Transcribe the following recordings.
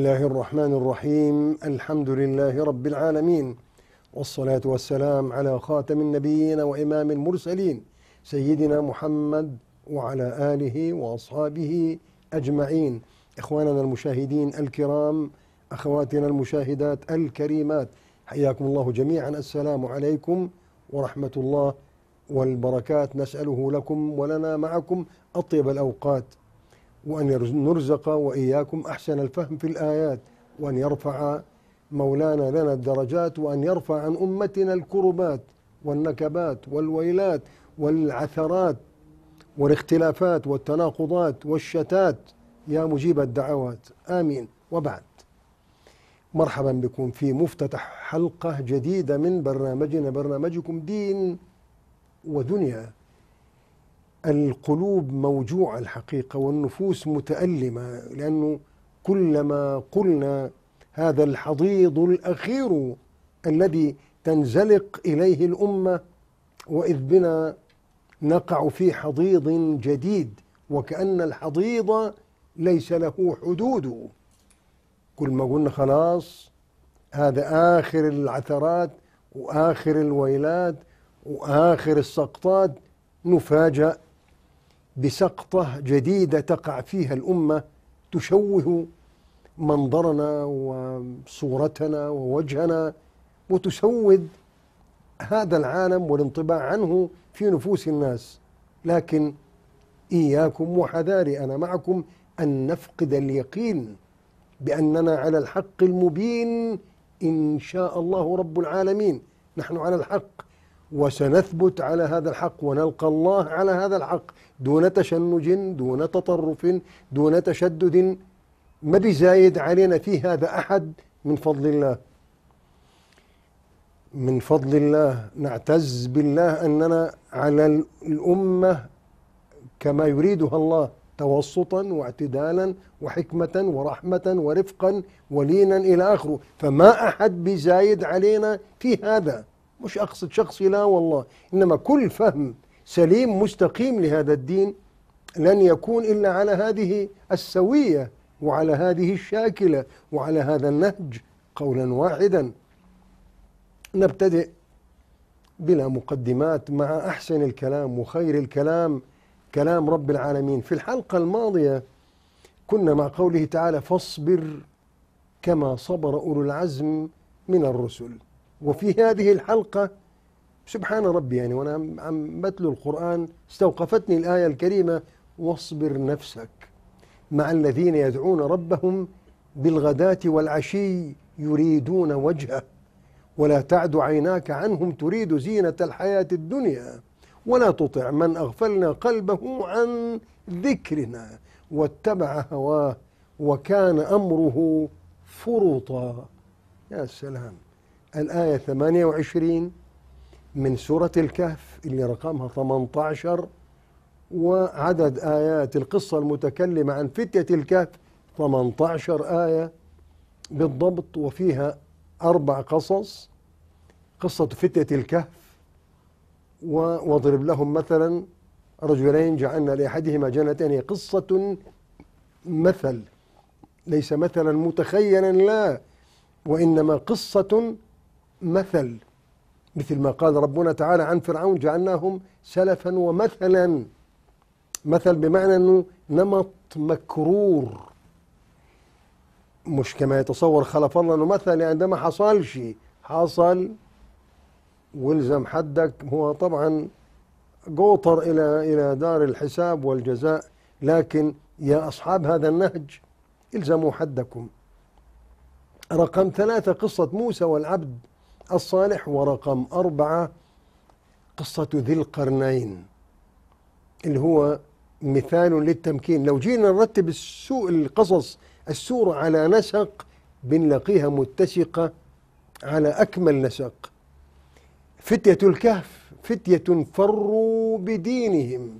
الله الرحمن الرحيم الحمد لله رب العالمين والصلاة والسلام على خاتم النبيين وإمام المرسلين سيدنا محمد وعلى آله وأصحابه أجمعين إخواننا المشاهدين الكرام أخواتنا المشاهدات الكريمات حياكم الله جميعا السلام عليكم ورحمة الله والبركات نسأله لكم ولنا معكم أطيب الأوقات وأن نرزق وإياكم أحسن الفهم في الآيات وأن يرفع مولانا لنا الدرجات وأن يرفع عن أمتنا الكربات والنكبات والويلات والعثرات والاختلافات والتناقضات والشتات يا مجيب الدعوات آمين وبعد مرحبا بكم في مفتتح حلقة جديدة من برنامجنا برنامجكم دين ودنيا القلوب موجوعة الحقيقة والنفوس متألمة لأنه كلما قلنا هذا الحضيض الأخير الذي تنزلق إليه الأمة وإذ بنا نقع في حضيض جديد وكأن الحضيض ليس له حدود كل ما قلنا خلاص هذا آخر العثرات وآخر الويلات وآخر السقطات نفاجأ بسقطة جديدة تقع فيها الأمة تشوه منظرنا وصورتنا ووجهنا وتسود هذا العالم والانطباع عنه في نفوس الناس لكن إياكم وحذاري أنا معكم أن نفقد اليقين بأننا على الحق المبين إن شاء الله رب العالمين نحن على الحق وسنثبت على هذا الحق ونلقى الله على هذا الحق دون تشنج دون تطرف دون تشدد ما بيزايد علينا في هذا أحد من فضل الله من فضل الله نعتز بالله أننا على الأمة كما يريدها الله توسطا واعتدالا وحكمة ورحمة ورفقا ولينا إلى آخره فما أحد بزايد علينا في هذا مش أقصد شخصي لا والله إنما كل فهم سليم مستقيم لهذا الدين لن يكون إلا على هذه السوية وعلى هذه الشاكلة وعلى هذا النهج قولا واحدا نبتدئ بلا مقدمات مع أحسن الكلام وخير الكلام كلام رب العالمين في الحلقة الماضية كنا مع قوله تعالى فاصبر كما صبر أولو العزم من الرسل وفي هذه الحلقة سبحان ربي يعني وأنا عم بتلو القرآن استوقفتني الآية الكريمة واصبر نفسك مع الذين يدعون ربهم بالغداة والعشي يريدون وجهه ولا تعد عيناك عنهم تريد زينة الحياة الدنيا ولا تطع من أغفلنا قلبه عن ذكرنا واتبع هواه وكان أمره فرطا يا سلام الآية 28 من سورة الكهف اللي رقمها 18 وعدد آيات القصة المتكلمة عن فتية الكهف 18 آية بالضبط وفيها أربع قصص قصة فتية الكهف واضرب لهم مثلا رجلين جعلنا لأحدهما جنتين قصة مثل ليس مثلا متخيلا لا وإنما قصة مثل مثل ما قال ربنا تعالى عن فرعون جعلناهم سلفا ومثلا مثل بمعنى انه نمط مكرور مش كما يتصور خلف الله انه مثل يعني ده ما حصلش حصل والزم حدك هو طبعا جوطر الى الى دار الحساب والجزاء لكن يا اصحاب هذا النهج الزموا حدكم رقم ثلاثة قصة موسى والعبد الصالح ورقم أربعة قصة ذي القرنين اللي هو مثال للتمكين لو جينا نرتب السوء القصص السورة على نسق بنلاقيها متسقة على أكمل نسق فتية الكهف فتية فروا بدينهم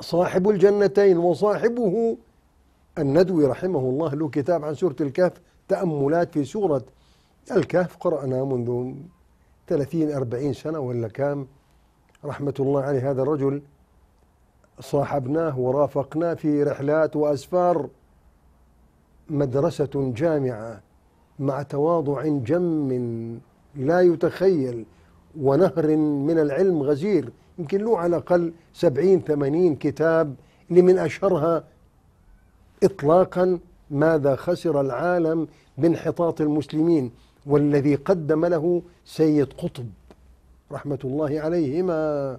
صاحب الجنتين وصاحبه الندوي رحمه الله له كتاب عن سورة الكهف تأملات في سورة الكهف قرأنا منذ 30 40 سنة ولا كام رحمة الله عليه هذا الرجل صاحبناه ورافقناه في رحلات وأسفار مدرسة جامعة مع تواضع جم لا يتخيل ونهر من العلم غزير يمكن له على الأقل سبعين ثمانين كتاب لمن أشهرها إطلاقا ماذا خسر العالم بانحطاط المسلمين والذي قدم له سيد قطب رحمة الله عليهما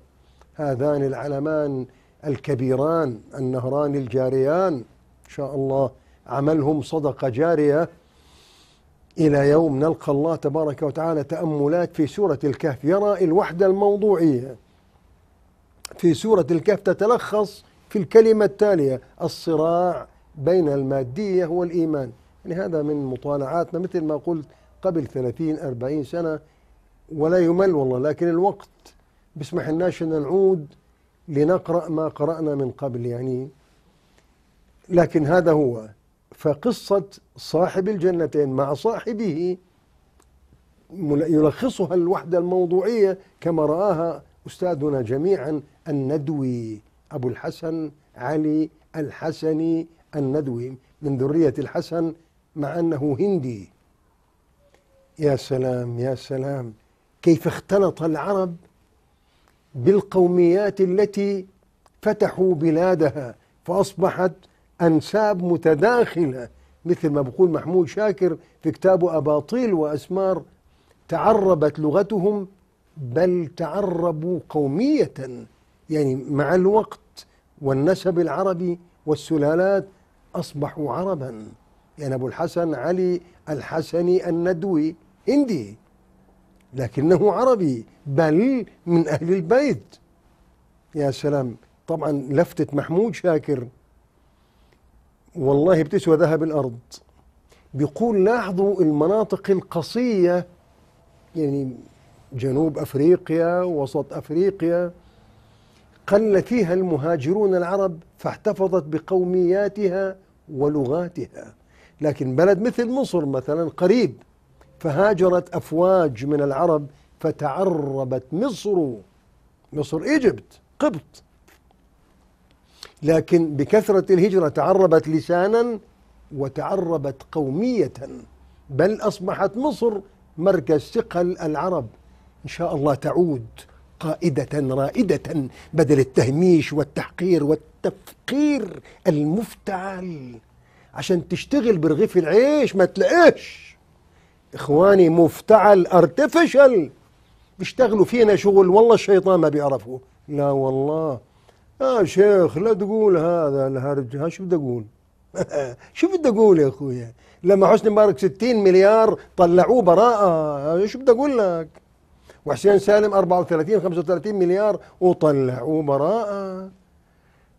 هذان العلمان الكبيران النهران الجاريان إن شاء الله عملهم صدقة جارية إلى يوم نلقى الله تبارك وتعالى تأملات في سورة الكهف يرى الوحدة الموضوعية في سورة الكهف تتلخص في الكلمة التالية الصراع بين المادية والإيمان يعني هذا من مطالعاتنا مثل ما قلت قبل 30 40 سنة ولا يمل والله لكن الوقت بيسمح لناش ان نعود لنقرأ ما قرأنا من قبل يعني لكن هذا هو فقصة صاحب الجنتين مع صاحبه يلخصها الوحدة الموضوعية كما رآها أستاذنا جميعا الندوي أبو الحسن علي الحسني الندوي من ذرية الحسن مع أنه هندي يا سلام يا سلام كيف اختلط العرب بالقوميات التي فتحوا بلادها فأصبحت أنساب متداخلة مثل ما بقول محمود شاكر في كتابه أباطيل وأسمار تعربت لغتهم بل تعربوا قومية يعني مع الوقت والنسب العربي والسلالات أصبحوا عربا يعني أبو الحسن علي الحسني الندوي هندي لكنه عربي بل من أهل البيت يا سلام طبعا لفتة محمود شاكر والله بتسوى ذهب الأرض بيقول لاحظوا المناطق القصية يعني جنوب أفريقيا وسط أفريقيا قل فيها المهاجرون العرب فاحتفظت بقومياتها ولغاتها لكن بلد مثل مصر مثلا قريب فهاجرت أفواج من العرب فتعربت مصر مصر إيجبت قبط لكن بكثرة الهجرة تعربت لسانا وتعربت قومية بل أصبحت مصر مركز ثقل العرب إن شاء الله تعود قائدة رائدة بدل التهميش والتحقير والتفقير المفتعل عشان تشتغل برغيف العيش ما تلاقيش اخواني مفتعل ارتفيشال بيشتغلوا فينا شغل والله الشيطان ما بيعرفوه لا والله يا آه شيخ لا تقول هذا الهرج ها شو بدي اقول شو بدي اقول يا اخويا لما حسني مبارك 60 مليار طلعوه براءة آه، شو بدي اقول لك وحسين سالم 34 35 مليار وطلعوه براءة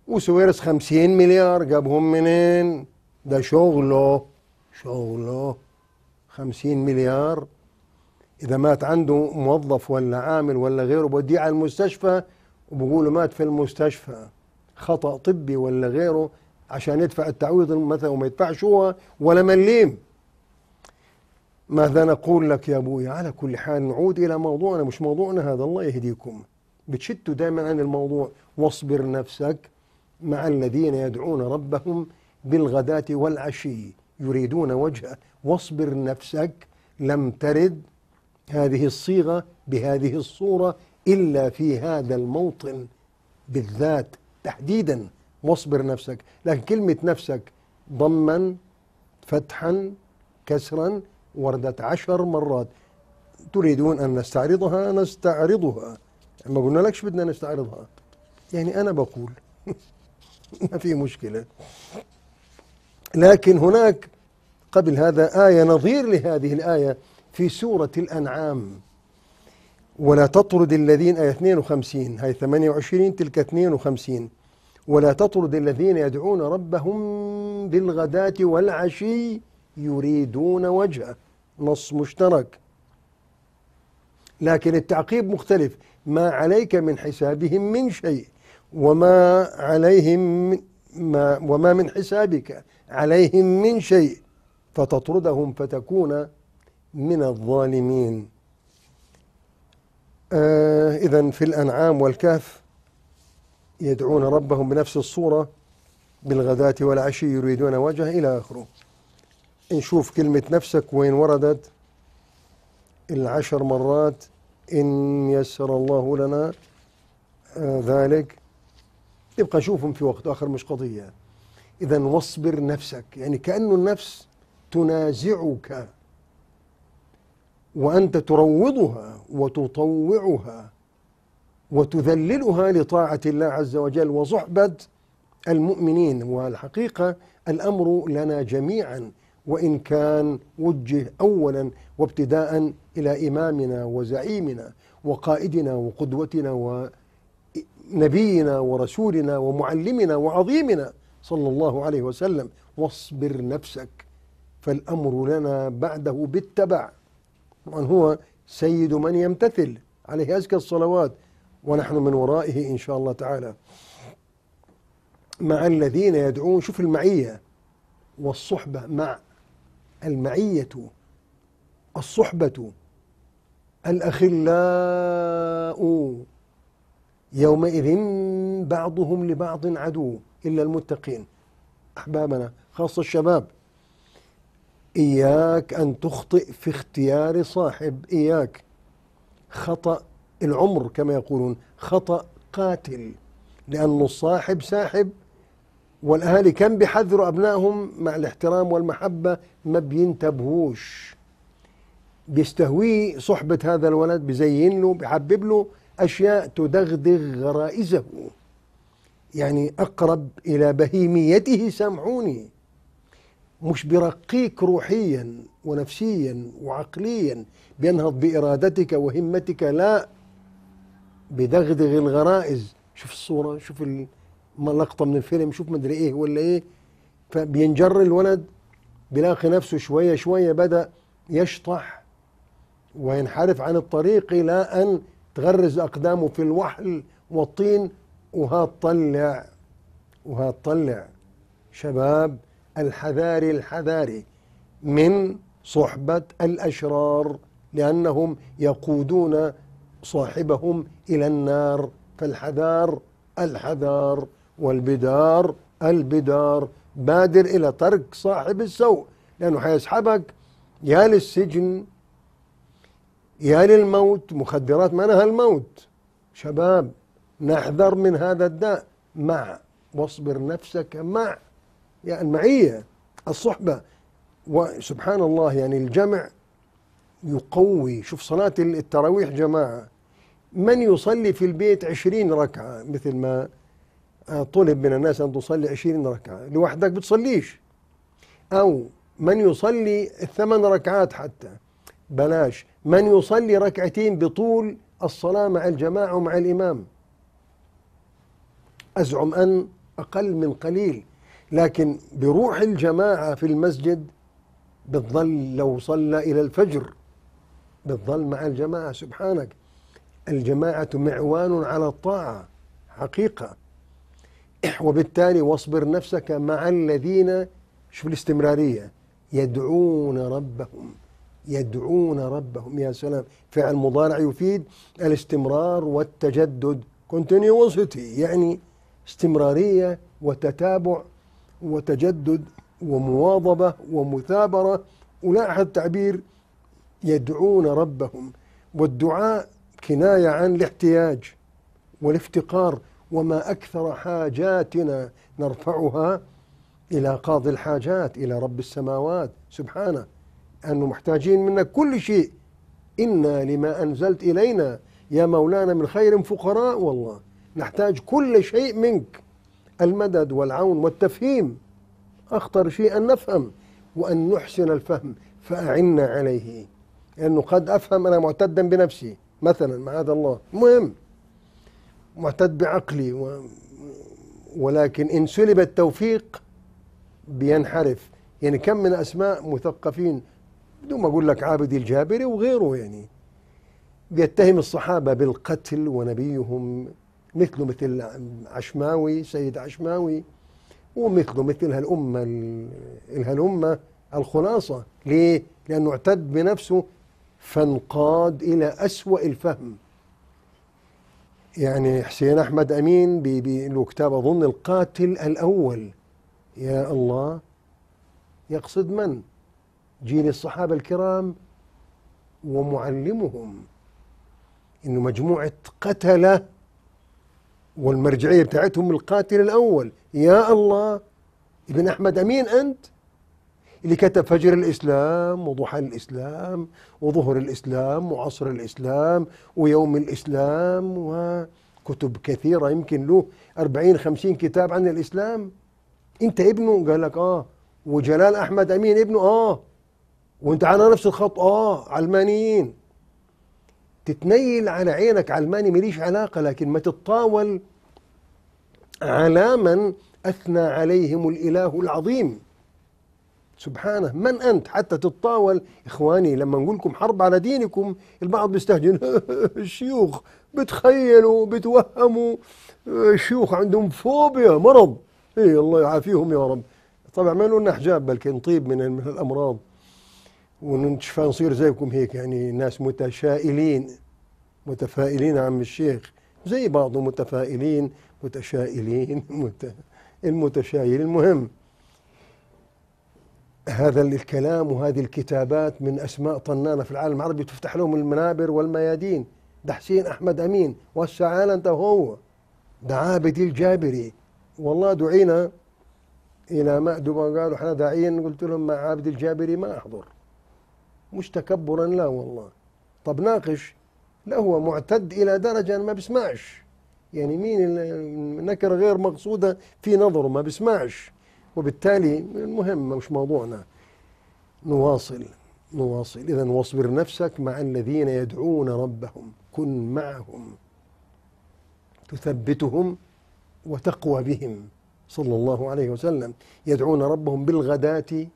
وسويرس 50 مليار جابهم منين ده شغله شغله خمسين مليار إذا مات عنده موظف ولا عامل ولا غيره بوديه على المستشفى وبقوله مات في المستشفى خطأ طبي ولا غيره عشان يدفع التعويض مثلا وما يدفعش هو ولا مليم ماذا نقول لك يا أبوي على كل حال نعود إلى موضوعنا مش موضوعنا هذا الله يهديكم بتشتوا دائما عن الموضوع واصبر نفسك مع الذين يدعون ربهم بالغداة والعشي يريدون وجهه واصبر نفسك لم ترد هذه الصيغة بهذه الصورة إلا في هذا الموطن بالذات تحديدا واصبر نفسك لكن كلمة نفسك ضما فتحا كسرا وردت عشر مرات تريدون أن نستعرضها نستعرضها ما قلنا لكش بدنا نستعرضها يعني أنا بقول ما في مشكلة لكن هناك قبل هذا آية نظير لهذه الآية في سورة الأنعام ولا تطرد الذين آية 52 هاي 28 تلك 52 ولا تطرد الذين يدعون ربهم بالغداة والعشي يريدون وجهه نص مشترك لكن التعقيب مختلف ما عليك من حسابهم من شيء وما عليهم من ما وما من حسابك عليهم من شيء فتطردهم فتكون من الظالمين آه إذا في الأنعام والكهف يدعون ربهم بنفس الصورة بالغداة والعشي يريدون وجهه إلى آخره نشوف كلمة نفسك وين وردت العشر مرات إن يسر الله لنا آه ذلك ابقى شوفهم في وقت آخر مش قضية إذا واصبر نفسك يعني كأنه النفس تنازعك وأنت تروضها وتطوعها وتذللها لطاعة الله عز وجل وصحبة المؤمنين والحقيقة الأمر لنا جميعا وإن كان وجه أولا وابتداء إلى إمامنا وزعيمنا وقائدنا وقدوتنا و نبينا ورسولنا ومعلمنا وعظيمنا صلى الله عليه وسلم واصبر نفسك فالأمر لنا بعده بالتبع طبعا هو سيد من يمتثل عليه أزكى الصلوات ونحن من ورائه إن شاء الله تعالى مع الذين يدعون شوف المعية والصحبة مع المعية الصحبة الأخلاء يومئذ بعضهم لبعض عدو إلا المتقين أحبابنا خاصة الشباب إياك أن تخطئ في اختيار صاحب إياك خطأ العمر كما يقولون خطأ قاتل لأن الصاحب ساحب والأهالي كم بيحذروا أبنائهم مع الاحترام والمحبة ما بينتبهوش بيستهويه صحبة هذا الولد بزين له بيحبب له أشياء تدغدغ غرائزه يعني أقرب إلى بهيميته سامحوني مش برقيك روحيا ونفسيا وعقليا بينهض بإرادتك وهمتك لا بدغدغ الغرائز شوف الصورة شوف اللقطة من الفيلم شوف مدري إيه ولا إيه فبينجر الولد بلاقي نفسه شوية شوية بدأ يشطح وينحرف عن الطريق إلى أن تغرز أقدامه في الوحل والطين وها وهتطلع شباب الحذاري الحذاري من صحبة الأشرار لأنهم يقودون صاحبهم إلى النار فالحذار الحذار والبدار البدار بادر إلى ترك صاحب السوء لأنه حيسحبك يا للسجن يا للموت مخدرات ما نهى الموت شباب نحذر من هذا الداء مع واصبر نفسك مع يعني المعية الصحبة وسبحان الله يعني الجمع يقوي شوف صلاة التراويح جماعة من يصلي في البيت عشرين ركعة مثل ما آه، طلب من الناس أن تصلي عشرين ركعة لوحدك بتصليش أو من يصلي الثمان ركعات حتى بلاش من يصلي ركعتين بطول الصلاة مع الجماعة ومع الإمام أزعم أن أقل من قليل لكن بروح الجماعة في المسجد بتظل لو صلى إلى الفجر بتظل مع الجماعة سبحانك الجماعة معوان على الطاعة حقيقة وبالتالي واصبر نفسك مع الذين شوف الاستمرارية يدعون ربهم يدعون ربهم يا سلام فعل مضارع يفيد الاستمرار والتجدد كونتينيوسيتي يعني استمرارية وتتابع وتجدد ومواظبة ومثابرة ولاحظ التعبير يدعون ربهم والدعاء كناية عن الاحتياج والافتقار وما أكثر حاجاتنا نرفعها إلى قاضي الحاجات إلى رب السماوات سبحانه أنه محتاجين منك كل شيء إنا لما أنزلت إلينا يا مولانا من خير فقراء والله نحتاج كل شيء منك المدد والعون والتفهيم أخطر شيء أن نفهم وأن نحسن الفهم فأعنا عليه لأنه قد أفهم أنا معتدا بنفسي مثلا معاذ الله مهم معتد بعقلي و... ولكن إن سلب التوفيق بينحرف يعني كم من أسماء مثقفين بدون ما أقول لك عابد الجابري وغيره يعني بيتهم الصحابة بالقتل ونبيهم مثله مثل عشماوي سيد عشماوي ومثله مثل هالأمة هالامه الخلاصة ليه؟ لأنه اعتد بنفسه فانقاد إلى أسوأ الفهم يعني حسين أحمد أمين له كتاب أظن القاتل الأول يا الله يقصد من؟ جيل الصحابة الكرام ومعلمهم إنه مجموعة قتلة والمرجعية بتاعتهم القاتل الأول يا الله ابن أحمد أمين أنت اللي كتب فجر الإسلام وضحى الإسلام وظهر الإسلام وعصر الإسلام ويوم الإسلام وكتب كثيرة يمكن له أربعين خمسين كتاب عن الإسلام أنت ابنه قال لك آه وجلال أحمد أمين ابنه آه وانت على نفس الخط اه علمانيين تتنيل على عينك علماني مليش علاقة لكن ما تتطاول على من أثنى عليهم الإله العظيم سبحانه من أنت حتى تتطاول إخواني لما نقول لكم حرب على دينكم البعض بيستهجن الشيوخ بتخيلوا بتوهموا الشيوخ عندهم فوبيا مرض إيه الله يعافيهم يا رب طبعا ما لنا حجاب بلكن نطيب من الأمراض ونشفى نصير زيكم هيك يعني ناس متشائلين متفائلين عم الشيخ زي بعضه متفائلين متشائلين مت... المتشائل المهم هذا الكلام وهذه الكتابات من أسماء طنانة في العالم العربي تفتح لهم المنابر والميادين ده حسين أحمد أمين والسعالة أنت هو ده عابد الجابري والله دعينا إلى مأدبة قالوا احنا داعين قلت لهم مع عابد الجابري ما أحضر مش تكبرا لا والله طب ناقش لا هو معتد إلى درجة ما بيسمعش يعني مين النكرة غير مقصودة في نظره ما بيسمعش وبالتالي المهم مش موضوعنا نواصل نواصل إذا واصبر نفسك مع الذين يدعون ربهم كن معهم تثبتهم وتقوى بهم صلى الله عليه وسلم يدعون ربهم بالغداة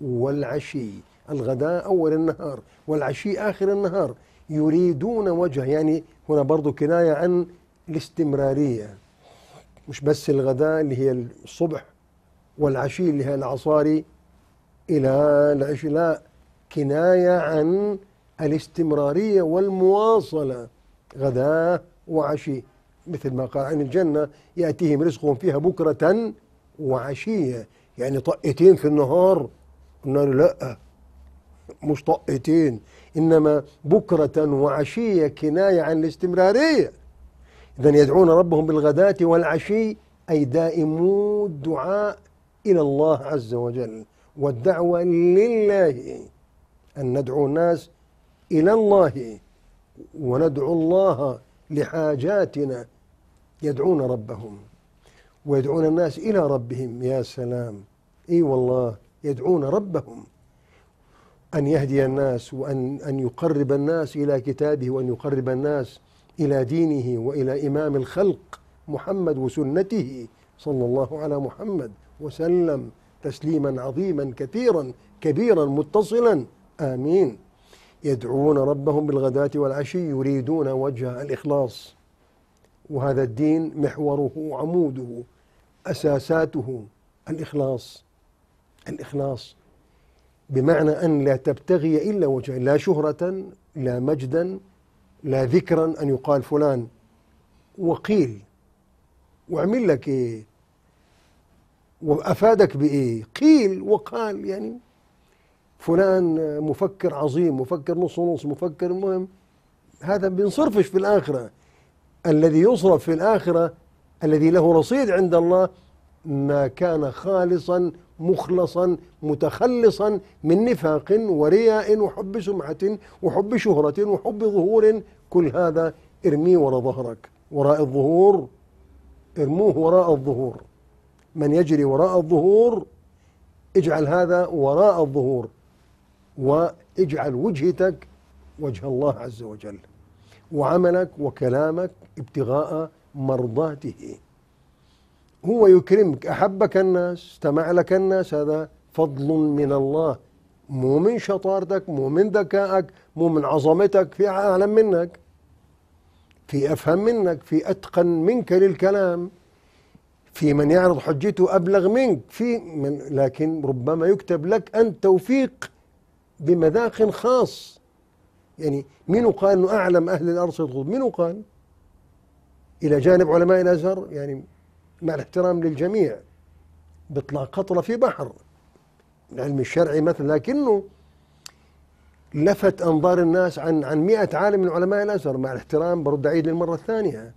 والعشي الغداء أول النهار والعشي آخر النهار يريدون وجه يعني هنا برضو كناية عن الاستمرارية مش بس الغداء اللي هي الصبح والعشي اللي هي العصاري إلى العشي لا كناية عن الاستمرارية والمواصلة غداء وعشي مثل ما قال عن الجنة يأتيهم رزقهم فيها بكرة وعشية يعني طقتين في النهار قلنا له لأ مش طقتين إنما بكرة وعشية كناية عن الاستمرارية إذا يدعون ربهم بالغداة والعشي أي دائمو الدعاء إلى الله عز وجل والدعوة لله أن ندعو الناس إلى الله وندعو الله لحاجاتنا يدعون ربهم ويدعون الناس إلى ربهم يا سلام إي والله يدعون ربهم أن يهدي الناس وأن أن يقرب الناس إلى كتابه وأن يقرب الناس إلى دينه وإلى إمام الخلق محمد وسنته صلى الله على محمد وسلم تسليما عظيما كثيرا كبيرا متصلا آمين يدعون ربهم بالغداة والعشي يريدون وجه الإخلاص وهذا الدين محوره عموده أساساته الإخلاص الإخلاص بمعنى أن لا تبتغي إلا وجه لا شهرة لا مجدا لا ذكرا أن يقال فلان وقيل وعمل لك إيه وأفادك بإيه قيل وقال يعني فلان مفكر عظيم مفكر نص ونص مفكر مهم هذا بينصرفش في الآخرة الذي يصرف في الآخرة الذي له رصيد عند الله ما كان خالصا مخلصا متخلصا من نفاق ورياء وحب سمعة وحب شهرة وحب ظهور كل هذا ارميه وراء ظهرك وراء الظهور ارموه وراء الظهور من يجري وراء الظهور اجعل هذا وراء الظهور واجعل وجهتك وجه الله عز وجل وعملك وكلامك ابتغاء مرضاته هو يكرمك أحبك الناس استمع لك الناس هذا فضل من الله مو من شطارتك مو من ذكائك مو من عظمتك في أعلم منك في أفهم منك في أتقن منك للكلام في من يعرض حجته أبلغ منك في من لكن ربما يكتب لك أن توفيق بمذاق خاص يعني من قال أنه أعلم أهل الأرض يدخل من قال إلى جانب علماء الأزهر يعني مع الاحترام للجميع بيطلع قطرة في بحر العلم الشرعي مثلا لكنه لفت أنظار الناس عن عن 100 عالم من علماء الأزهر مع الاحترام برد أعيد للمرة الثانية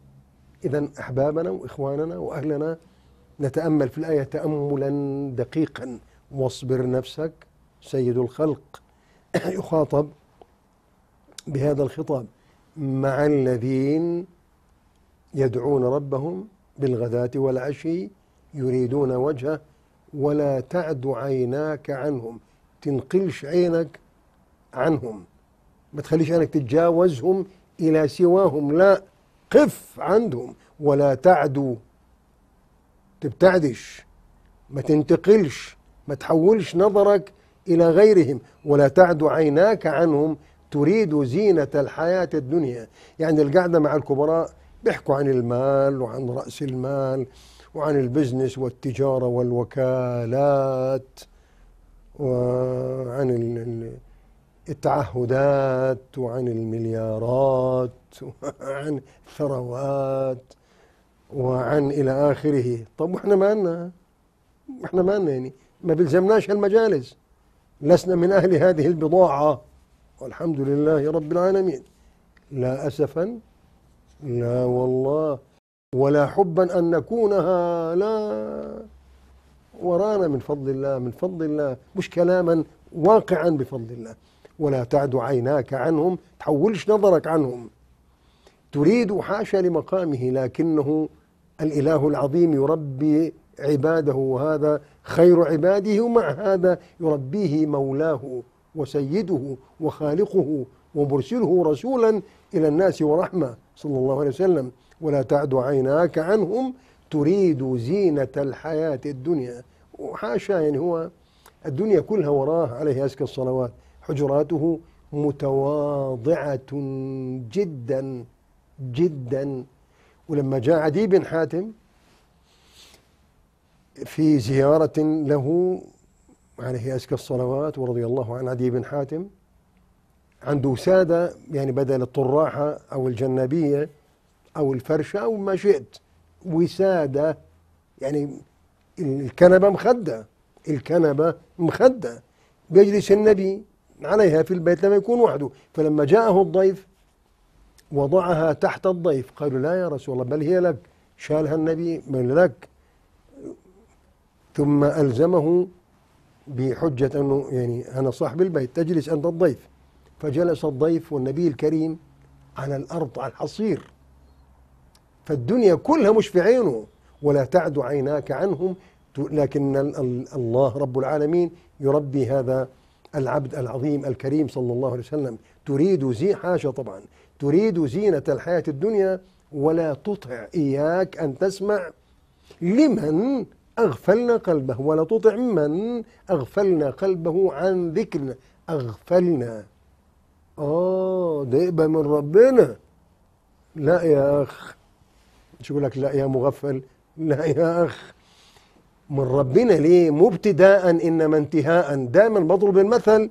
إذا أحبابنا وإخواننا وأهلنا نتأمل في الآية تأملا دقيقا واصبر نفسك سيد الخلق يخاطب بهذا الخطاب مع الذين يدعون ربهم بالغداة والعشي يريدون وجهه ولا تعد عيناك عنهم تنقلش عينك عنهم ما تخليش عينك تتجاوزهم إلى سواهم لا قف عندهم ولا تعدو تبتعدش ما تنتقلش ما تحولش نظرك إلى غيرهم ولا تعد عيناك عنهم تريد زينة الحياة الدنيا يعني القعدة مع الكبراء بيحكوا عن المال وعن رأس المال وعن البزنس والتجارة والوكالات وعن التعهدات وعن المليارات وعن الثروات وعن إلى آخره طب وإحنا ما لنا إحنا ما لنا يعني ما بلزمناش هالمجالس لسنا من أهل هذه البضاعة والحمد لله رب العالمين لا أسفا لا والله ولا حبا أن نكونها لا ورانا من فضل الله من فضل الله مش كلاما واقعا بفضل الله ولا تعد عيناك عنهم تحولش نظرك عنهم تريد حاشا لمقامه لكنه الإله العظيم يربي عباده وهذا خير عباده ومع هذا يربيه مولاه وسيده وخالقه ومرسله رسولا إلى الناس ورحمة صلى الله عليه وسلم ولا تعد عيناك عنهم تريد زينة الحياة الدنيا وحاشا يعني هو الدنيا كلها وراه عليه أزكى الصلوات حجراته متواضعة جدا جدا ولما جاء عدي بن حاتم في زيارة له عليه أزكى الصلوات ورضي الله عن عدي بن حاتم عنده وسادة يعني بدل الطراحة أو الجنابية أو الفرشة أو ما شئت وسادة يعني الكنبة مخدة الكنبة مخدة بيجلس النبي عليها في البيت لما يكون وحده فلما جاءه الضيف وضعها تحت الضيف قالوا لا يا رسول الله بل هي لك شالها النبي من لك ثم ألزمه بحجة أنه يعني أنا صاحب البيت تجلس أنت الضيف فجلس الضيف والنبي الكريم على الأرض على الحصير فالدنيا كلها مش في عينه ولا تعد عيناك عنهم لكن الله رب العالمين يربي هذا العبد العظيم الكريم صلى الله عليه وسلم تريد زي حاشا طبعا تريد زينة الحياة الدنيا ولا تطع إياك أن تسمع لمن أغفلنا قلبه ولا تطع من أغفلنا قلبه عن ذكرنا أغفلنا اه ده يبقى من ربنا لا يا اخ مش يقول لك لا يا مغفل لا يا اخ من ربنا ليه مبتداء انما انتهاء دائما بضرب المثل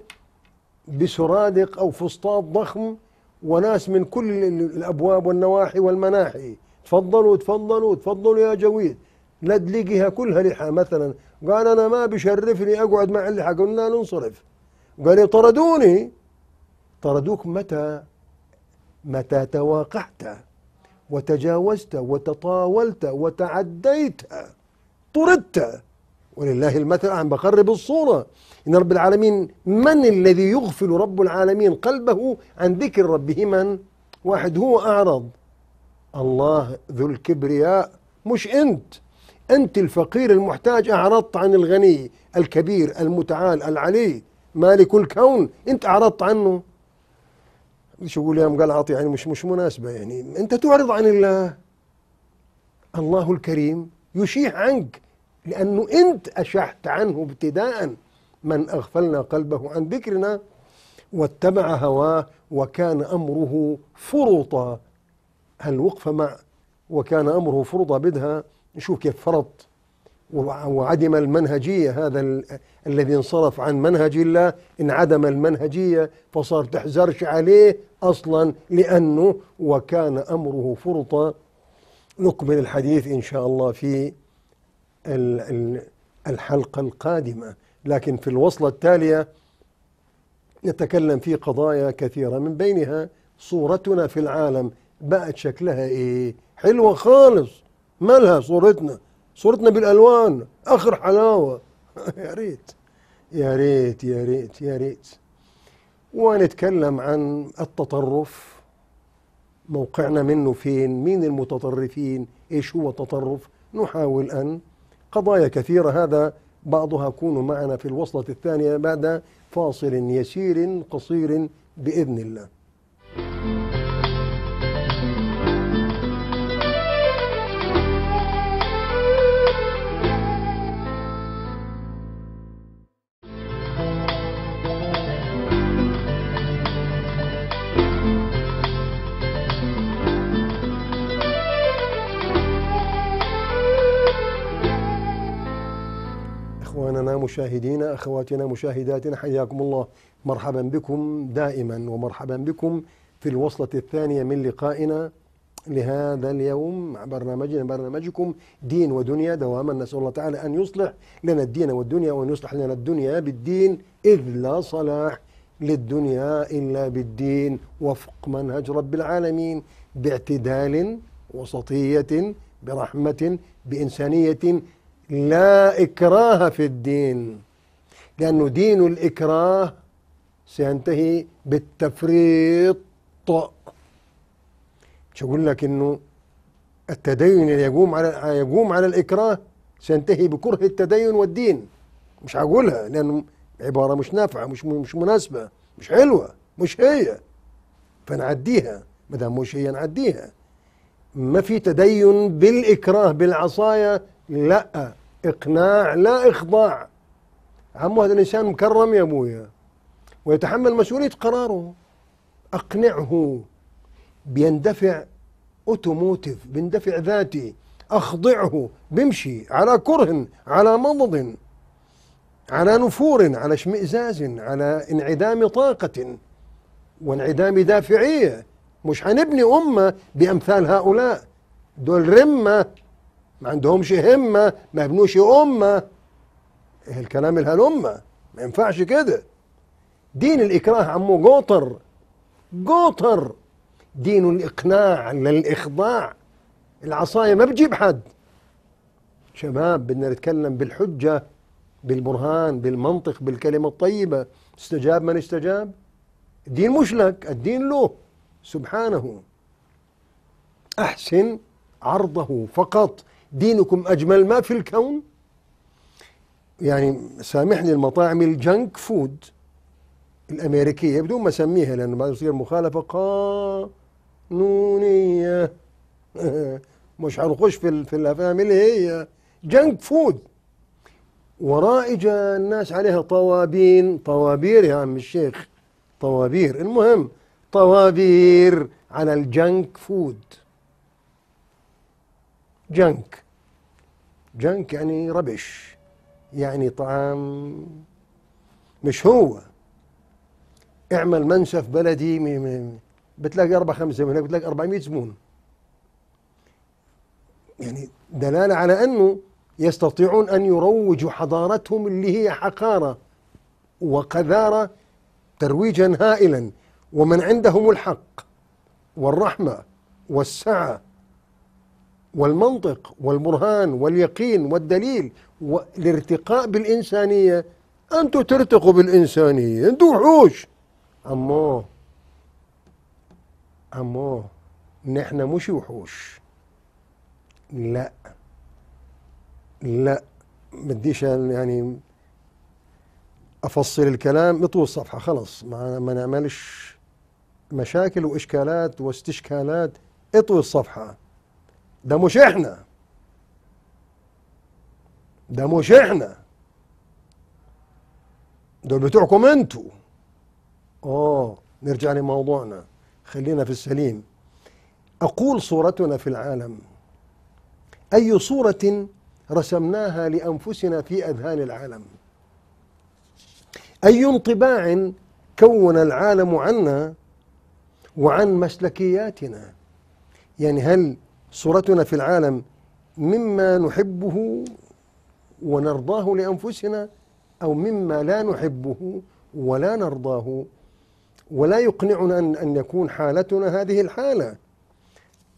بسرادق او فسطاط ضخم وناس من كل الابواب والنواحي والمناحي تفضلوا تفضلوا تفضلوا يا جويد لا تليقيها كلها لحى مثلا قال انا ما بشرفني اقعد مع اللحى قلنا ننصرف قال طردوني طردوك متى متى تواقعت وتجاوزت وتطاولت وتعديت طردت ولله المثل عم بقرب الصورة إن رب العالمين من الذي يغفل رب العالمين قلبه عن ذكر ربه من واحد هو أعرض الله ذو الكبرياء مش أنت أنت الفقير المحتاج أعرضت عن الغني الكبير المتعال العلي مالك الكون أنت أعرضت عنه مش يقول يا مقلعط يعني مش مش مناسبة يعني أنت تعرض عن الله الله الكريم يشيح عنك لأنه أنت أشحت عنه ابتداء من أغفلنا قلبه عن ذكرنا واتبع هواه وكان أمره فرطا الوقفة مع وكان أمره فرطا بدها نشوف كيف فرط وعدم المنهجية هذا ال... الذي انصرف عن منهج الله انعدم المنهجية فصار تحزرش عليه أصلا لأنه وكان أمره فرطا نكمل الحديث إن شاء الله في الحلقة القادمة لكن في الوصلة التالية نتكلم في قضايا كثيرة من بينها صورتنا في العالم بقت شكلها إيه حلوة خالص مالها صورتنا صورتنا بالالوان اخر حلاوه يا ريت يا ريت يا ريت يا ريت ونتكلم عن التطرف موقعنا منه فين مين المتطرفين ايش هو التطرف نحاول ان قضايا كثيره هذا بعضها كونوا معنا في الوصله الثانيه بعد فاصل يسير قصير باذن الله مشاهدينا أخواتنا مشاهداتنا حياكم الله مرحبا بكم دائما ومرحبا بكم في الوصلة الثانية من لقائنا لهذا اليوم مع برنامجنا برنامجكم دين ودنيا دواما نسأل الله تعالى أن يصلح لنا الدين والدنيا وأن يصلح لنا الدنيا بالدين إذ لا صلاح للدنيا إلا بالدين وفق منهج رب العالمين باعتدال وسطية برحمة بإنسانية لا إكراه في الدين لأنه دين الإكراه سينتهي بالتفريط مش أقول لك إنه التدين اللي يقوم على يقوم على الإكراه سينتهي بكره التدين والدين مش هقولها لأنه عبارة مش نافعة مش مش مناسبة مش حلوة مش هي فنعديها ما دام مش هي نعديها ما في تدين بالإكراه بالعصاية لأ إقناع لا إخضاع عمو هذا الإنسان مكرم يا أبويا ويتحمل مسؤولية قراره أقنعه بيندفع أوتوموتيف بيندفع ذاتي أخضعه بمشي على كره على مضض على نفور على اشمئزاز على انعدام طاقة وانعدام دافعية مش هنبني أمة بأمثال هؤلاء دول رمة ما عندهمش همة ما يبنوش أمة إيه الكلام الهلمة ما ينفعش كده دين الإكراه عمو جوطر جوطر دين الإقناع للإخضاع العصاية ما بتجيب حد شباب بدنا نتكلم بالحجة بالبرهان بالمنطق بالكلمة الطيبة استجاب من استجاب الدين مش لك الدين له سبحانه أحسن عرضه فقط دينكم أجمل ما في الكون يعني سامحني المطاعم الجنك فود الأمريكية بدون ما أسميها لأنه ما يصير مخالفة قانونية مش حنخش في, في الأفلام اللي هي جنك فود ورائجة الناس عليها طوابين طوابير يا عم الشيخ طوابير المهم طوابير على الجنك فود جنك جنك يعني ربش يعني طعام مش هو اعمل منسف بلدي بتلاقي اربع خمسة هناك بتلاقي 400 زبون يعني دلالة على أنه يستطيعون أن يروجوا حضارتهم اللي هي حقارة وقذارة ترويجا هائلا ومن عندهم الحق والرحمة والسعة والمنطق والبرهان واليقين والدليل والارتقاء بالإنسانية أنتوا ترتقوا بالإنسانية أنتوا وحوش أمو أمو نحن مش وحوش لا لا بديش يعني افصل الكلام نطوي الصفحه خلص ما, ما نعملش مشاكل واشكالات واستشكالات اطوي الصفحه ده مش احنا ده مش احنا دول بتوعكم انتوا اه نرجع لموضوعنا خلينا في السليم اقول صورتنا في العالم اي صوره رسمناها لانفسنا في اذهان العالم اي انطباع كون العالم عنا وعن مسلكياتنا يعني هل صورتنا في العالم مما نحبه ونرضاه لانفسنا او مما لا نحبه ولا نرضاه ولا يقنعنا ان يكون حالتنا هذه الحاله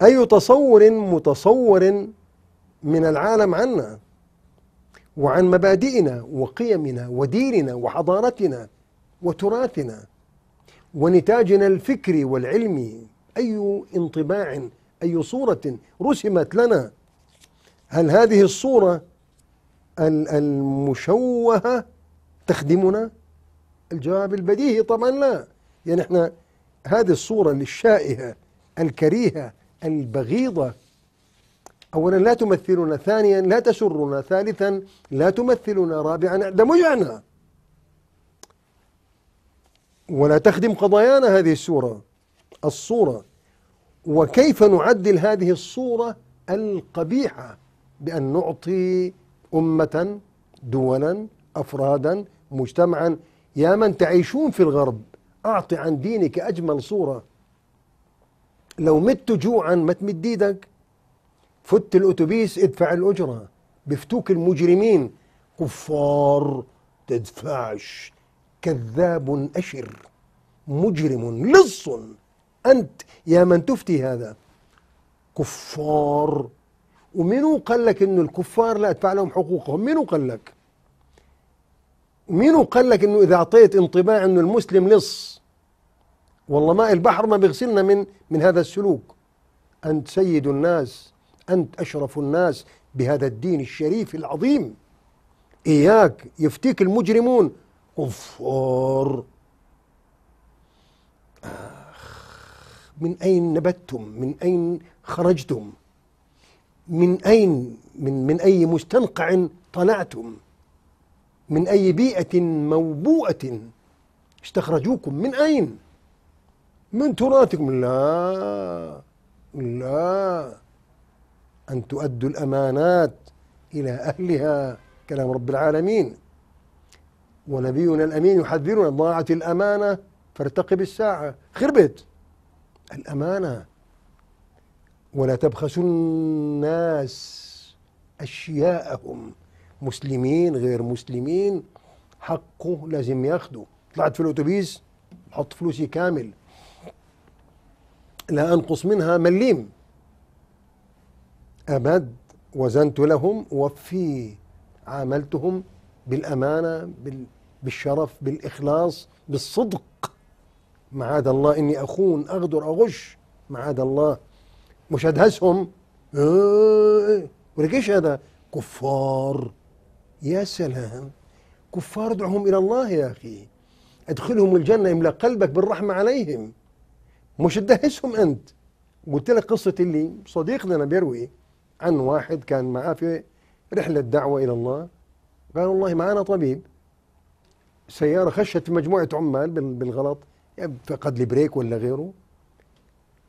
اي تصور متصور من العالم عنا وعن مبادئنا وقيمنا وديننا وحضارتنا وتراثنا ونتاجنا الفكري والعلمي اي انطباع أي صورة رسمت لنا هل هذه الصورة المشوهة تخدمنا الجواب البديهي طبعا لا يعني احنا هذه الصورة الشائهة الكريهة البغيضة أولا لا تمثلنا ثانيا لا تسرنا ثالثا لا تمثلنا رابعا دمجعنا ولا تخدم قضايانا هذه الصورة الصورة وكيف نعدل هذه الصورة القبيحة بأن نعطي أمة دولا أفرادا مجتمعا يا من تعيشون في الغرب أعطي عن دينك أجمل صورة لو مت جوعا ما تمد ايدك فت الأتوبيس ادفع الأجرة بفتوك المجرمين كفار تدفعش كذاب أشر مجرم لص أنت يا من تفتي هذا كفار ومنو قال لك أن الكفار لا أدفع لهم حقوقهم منو قال لك مين قال لك انه اذا اعطيت انطباع انه المسلم لص والله ماء البحر ما بيغسلنا من من هذا السلوك انت سيد الناس انت اشرف الناس بهذا الدين الشريف العظيم اياك يفتيك المجرمون كفار من أين نبتتم من أين خرجتم من أين من, من أي مستنقع طلعتم من أي بيئة موبوءة استخرجوكم من أين من تراثكم لا لا أن تؤدوا الأمانات إلى أهلها كلام رب العالمين ونبينا الأمين يحذرنا ضاعت الأمانة فارتقب الساعة خربت الأمانة ولا تبخسوا الناس أشياءهم مسلمين غير مسلمين حقه لازم ياخده طلعت في الأوتوبيس حط فلوسي كامل لا أنقص منها مليم أبد وزنت لهم وفي عاملتهم بالأمانة بالشرف بالإخلاص بالصدق معاذ الله إني أخون أغدر أغش معاذ الله مش هدهسهم ايش هذا كفار يا سلام كفار ادعهم إلى الله يا أخي ادخلهم الجنة املأ قلبك بالرحمة عليهم مش تدهسهم أنت قلت لك قصة اللي صديقنا أنا بيروي عن واحد كان معاه في رحلة دعوة إلى الله قال والله معانا طبيب سيارة خشت في مجموعة عمال بالغلط فقد لبريك ولا غيره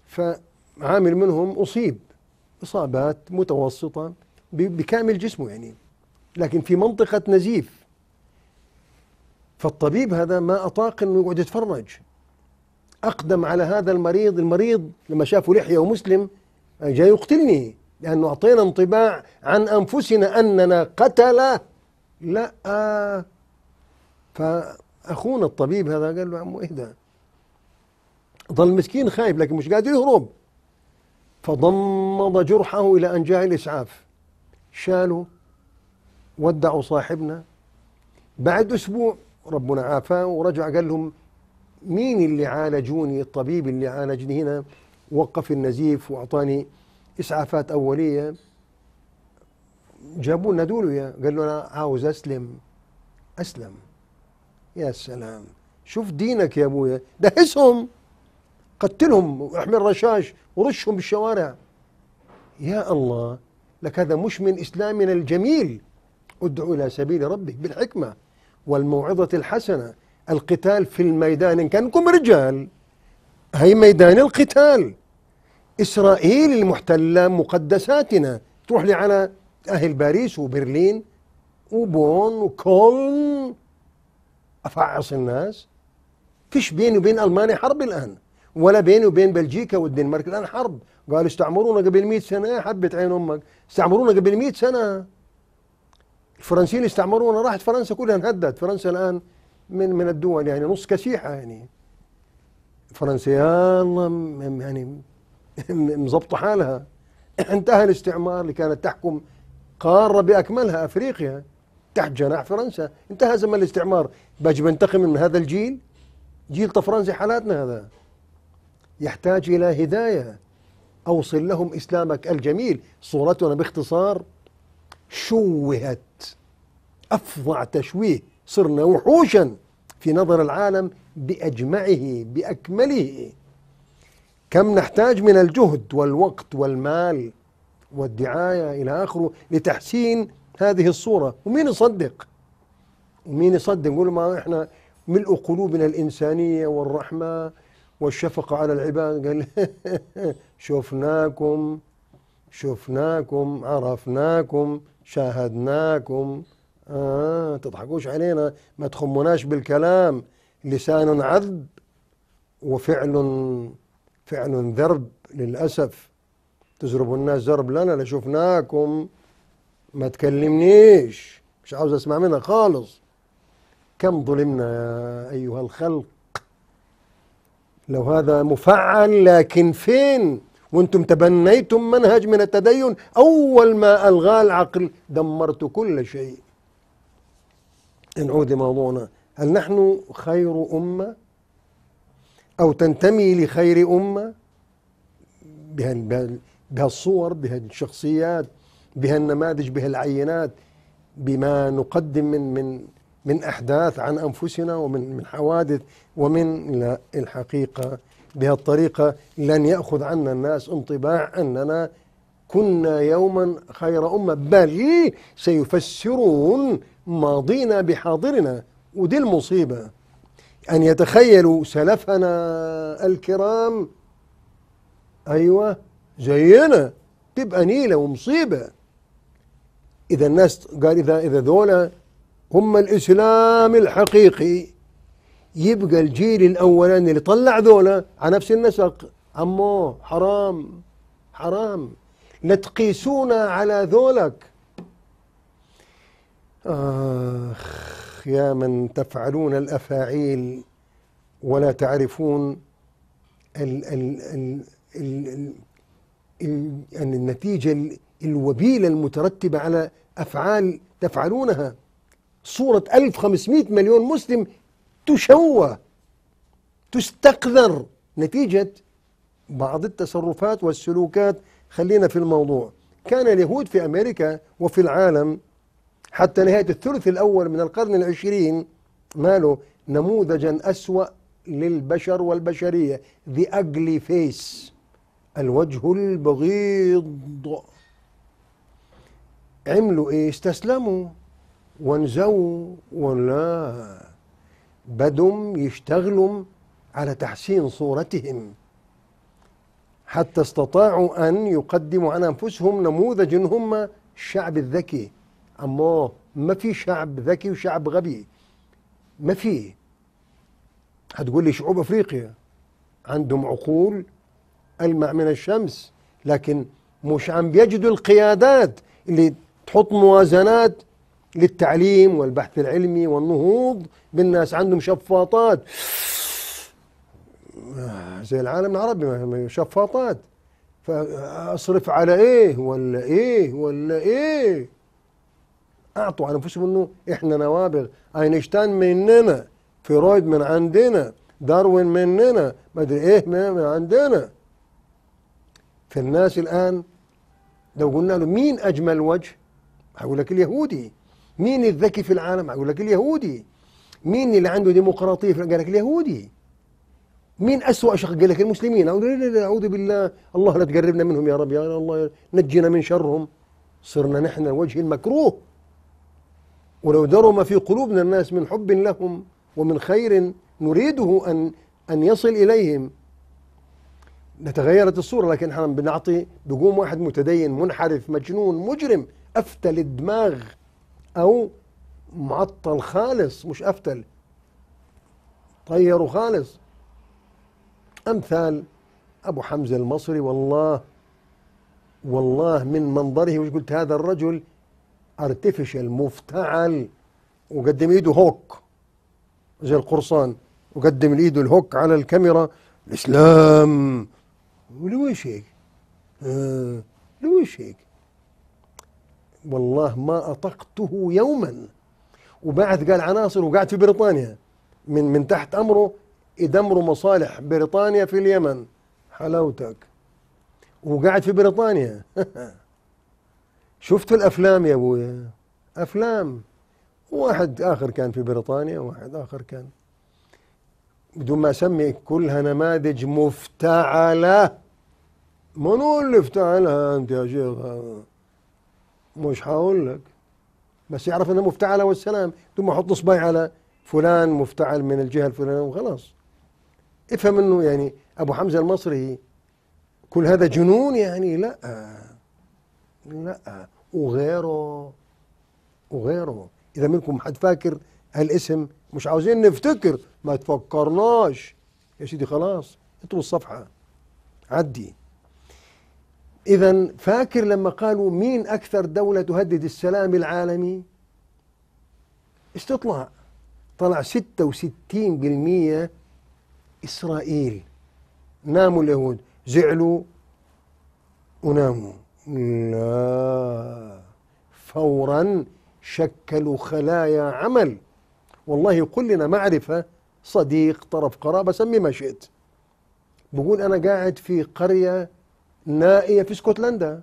فعامل منهم أصيب إصابات متوسطة بكامل جسمه يعني لكن في منطقة نزيف فالطبيب هذا ما أطاق أنه يقعد يتفرج أقدم على هذا المريض المريض لما شافه لحية ومسلم جاي يقتلني لأنه أعطينا انطباع عن أنفسنا أننا قتلة لا فأخونا الطبيب هذا قال له عمو اهدى ظل مسكين خايف لكن مش قادر يهرب فضمض جرحه إلى أن جاء الإسعاف شالوا ودعوا صاحبنا بعد أسبوع ربنا عافاه ورجع قال لهم مين اللي عالجوني الطبيب اللي عالجني هنا وقف النزيف وأعطاني إسعافات أولية جابوا لنا دولويا قال له أنا عاوز أسلم أسلم يا سلام شوف دينك يا أبويا دهسهم قتلهم واحمل رشاش ورشهم بالشوارع يا الله لك هذا مش من إسلامنا الجميل ادعو إلى سبيل ربك بالحكمة والموعظة الحسنة القتال في الميدان إن كانكم رجال هي ميدان القتال إسرائيل المحتلة مقدساتنا تروح لي على أهل باريس وبرلين وبون وكولن أفعص الناس فيش بيني وبين ألمانيا حرب الآن ولا بيني وبين بلجيكا والدنمارك الان حرب قال استعمرونا قبل 100 سنه يا حبه عين امك استعمرونا قبل 100 سنه الفرنسيين استعمرونا راحت فرنسا كلها انهدت فرنسا الان من من الدول يعني نص كسيحه يعني فرنسا يا الله يعني مظبطه حالها انتهى الاستعمار اللي كانت تحكم قاره باكملها افريقيا تحت جناح فرنسا انتهى زمن الاستعمار باجي بنتقم من هذا الجيل جيل فرنسي حالاتنا هذا يحتاج إلى هداية أوصل لهم إسلامك الجميل صورتنا باختصار شوهت أفظع تشويه صرنا وحوشا في نظر العالم بأجمعه بأكمله كم نحتاج من الجهد والوقت والمال والدعاية إلى آخره لتحسين هذه الصورة ومين يصدق ومين يصدق يقول ما إحنا ملء قلوبنا الإنسانية والرحمة والشفقة على العباد قال شفناكم شفناكم عرفناكم شاهدناكم آه تضحكوش علينا ما تخموناش بالكلام لسان عذب وفعل فعل ذرب للأسف تزرب الناس زرب لنا لشفناكم ما تكلمنيش مش عاوز اسمع منها خالص كم ظلمنا يا أيها الخلق لو هذا مفعل لكن فين وانتم تبنيتم منهج من التدين اول ما الغاه العقل دمرت كل شيء نعود لموضوعنا هل نحن خير امه او تنتمي لخير امه بها بهالصور بهالشخصيات بهالنماذج بهالعينات بما نقدم من من من أحداث عن أنفسنا ومن من حوادث ومن لا الحقيقة بهالطريقة لن يأخذ عنا الناس انطباع أننا كنا يوما خير أمة بل سيفسرون ماضينا بحاضرنا ودي المصيبة أن يتخيلوا سلفنا الكرام أيوة زينا تبقى نيلة ومصيبة إذا الناس قال إذا إذا ذولا هم الإسلام الحقيقي يبقى الجيل الأولاني اللي طلع ذولا على نفس النسق عمو حرام حرام لا تقيسونا على ذولك آخ يا من تفعلون الأفاعيل ولا تعرفون ال ال ال ال ال ال يعني النتيجة الوبيلة المترتبة على أفعال تفعلونها صورة 1500 مليون مسلم تشوه تستقذر نتيجة بعض التصرفات والسلوكات خلينا في الموضوع كان اليهود في أمريكا وفي العالم حتى نهاية الثلث الأول من القرن العشرين ماله نموذجا أسوأ للبشر والبشرية The ugly face الوجه البغيض عملوا ايه استسلموا ونزو ولا بدهم يشتغلوا على تحسين صورتهم حتى استطاعوا أن يقدموا عن أنفسهم نموذج هم الشعب الذكي اما ما في شعب ذكي وشعب غبي ما في هتقول لي شعوب أفريقيا عندهم عقول ألمع من الشمس لكن مش عم بيجدوا القيادات اللي تحط موازنات للتعليم والبحث العلمي والنهوض بالناس عندهم شفاطات آه، زي العالم العربي شفاطات فاصرف على ايه ولا ايه ولا ايه اعطوا على انفسهم انه احنا نوابغ اينشتاين مننا فرويد من عندنا داروين مننا مدري ايه من عندنا فالناس الان لو قلنا له مين اجمل وجه هقول لك اليهودي مين الذكي في العالم يقول لك اليهودي مين اللي عنده ديمقراطيه في قال لك اليهودي مين أسوأ شخص قال لك المسلمين أعوذ بالله الله لا تقربنا منهم يا رب يا الله نجينا من شرهم صرنا نحن الوجه المكروه ولو دروا ما في قلوبنا الناس من حب لهم ومن خير نريده أن أن يصل إليهم لتغيرت الصورة لكن احنا بنعطي بقوم واحد متدين منحرف مجنون مجرم أفتل الدماغ او معطل خالص مش افتل طيروا خالص امثال ابو حمزه المصري والله والله من منظره وش قلت هذا الرجل ارتفيشال مفتعل وقدم ايده هوك زي القرصان وقدم الايد الهوك على الكاميرا الاسلام ولويش هيك؟ آه لويش هيك؟ والله ما أطقته يوما وبعث قال عناصر وقعد في بريطانيا من من تحت أمره يدمروا مصالح بريطانيا في اليمن حلاوتك وقعد في بريطانيا شفتوا الأفلام يا أبويا أفلام واحد آخر كان في بريطانيا واحد آخر كان بدون ما أسمي كلها نماذج مفتعلة منو اللي افتعلها أنت يا شيخ مش هقول لك بس يعرف انها مفتعله والسلام ثم احط اصبعي على فلان مفتعل من الجهه الفلانيه وخلاص افهم انه يعني ابو حمزه المصري كل هذا جنون يعني لا لا وغيره وغيره اذا منكم حد فاكر هالاسم مش عاوزين نفتكر ما تفكرناش يا سيدي خلاص اطوي الصفحه عدي إذا فاكر لما قالوا مين أكثر دولة تهدد السلام العالمي؟ استطلاع طلع 66% إسرائيل ناموا اليهود زعلوا وناموا لا فورا شكلوا خلايا عمل والله قل لنا معرفة صديق طرف قرابة سمي ما شئت بقول أنا قاعد في قرية نائية في اسكتلندا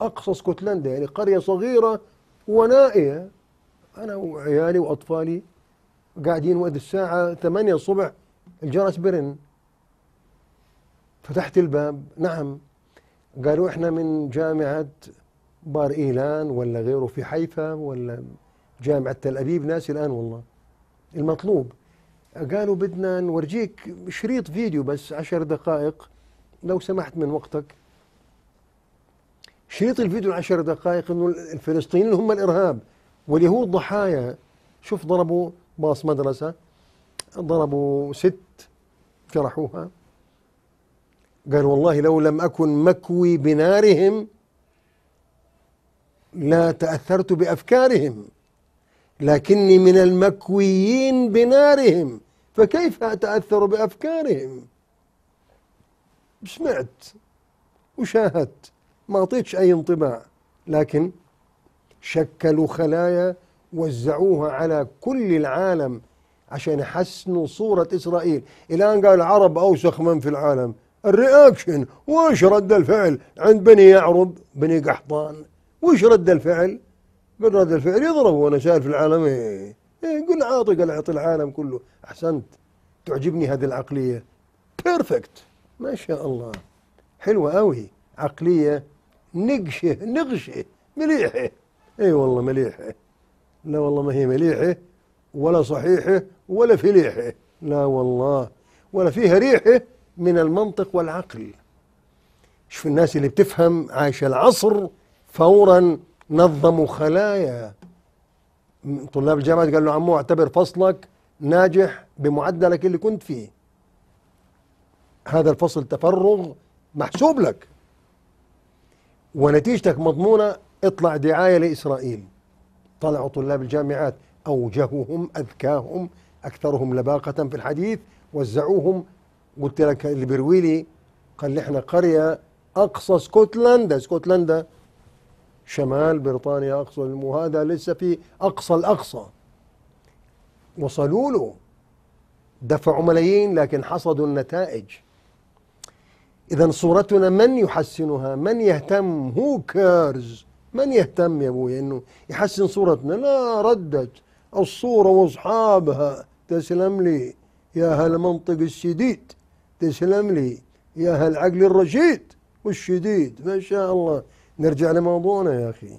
أقصى اسكتلندا يعني قرية صغيرة ونائية أنا وعيالي وأطفالي قاعدين وقت الساعة 8 الصبح الجرس برن فتحت الباب نعم قالوا احنا من جامعة بار إيلان ولا غيره في حيفا ولا جامعة تل أبيب ناسي الآن والله المطلوب قالوا بدنا نورجيك شريط فيديو بس عشر دقائق لو سمحت من وقتك شريط الفيديو العشر دقائق انه الفلسطينيين هم الارهاب واليهود ضحايا شوف ضربوا باص مدرسه ضربوا ست جرحوها قال والله لو لم أكن مكوي بنارهم لا تأثرت بأفكارهم لكني من المكويين بنارهم فكيف أتأثر بأفكارهم سمعت وشاهدت ما أعطيتش أي انطباع لكن شكلوا خلايا وزعوها على كل العالم عشان يحسنوا صورة إسرائيل الآن قال العرب أوسخ من في العالم الرياكشن وش رد الفعل عند بني يعرب بني قحطان وش رد الفعل من رد الفعل يضرب وانا شايف العالم إيه،, ايه قل عاطي قال العالم كله احسنت تعجبني هذه العقليه بيرفكت ما شاء الله حلوة قوي عقلية نقشة نقشة مليحة اي والله مليحة لا والله ما هي مليحة ولا صحيحة ولا فليحة لا والله ولا فيها ريحة من المنطق والعقل شوف الناس اللي بتفهم عايشة العصر فورا نظموا خلايا طلاب الجامعة قالوا عمو اعتبر فصلك ناجح بمعدلك اللي كنت فيه هذا الفصل تفرغ محسوب لك ونتيجتك مضمونة اطلع دعاية لإسرائيل طلعوا طلاب الجامعات أوجههم أذكاهم أكثرهم لباقة في الحديث وزعوهم قلت لك البرويلي قال لي احنا قرية أقصى اسكتلندا اسكتلندا شمال بريطانيا أقصى وهذا لسه في أقصى الأقصى وصلوا له دفعوا ملايين لكن حصدوا النتائج إذا صورتنا من يحسنها من يهتم هو كارز من يهتم يا أبوي أنه يحسن صورتنا لا ردت الصورة وأصحابها تسلم لي يا هالمنطق الشديد تسلم لي يا هالعقل الرشيد والشديد ما شاء الله نرجع لموضوعنا يا أخي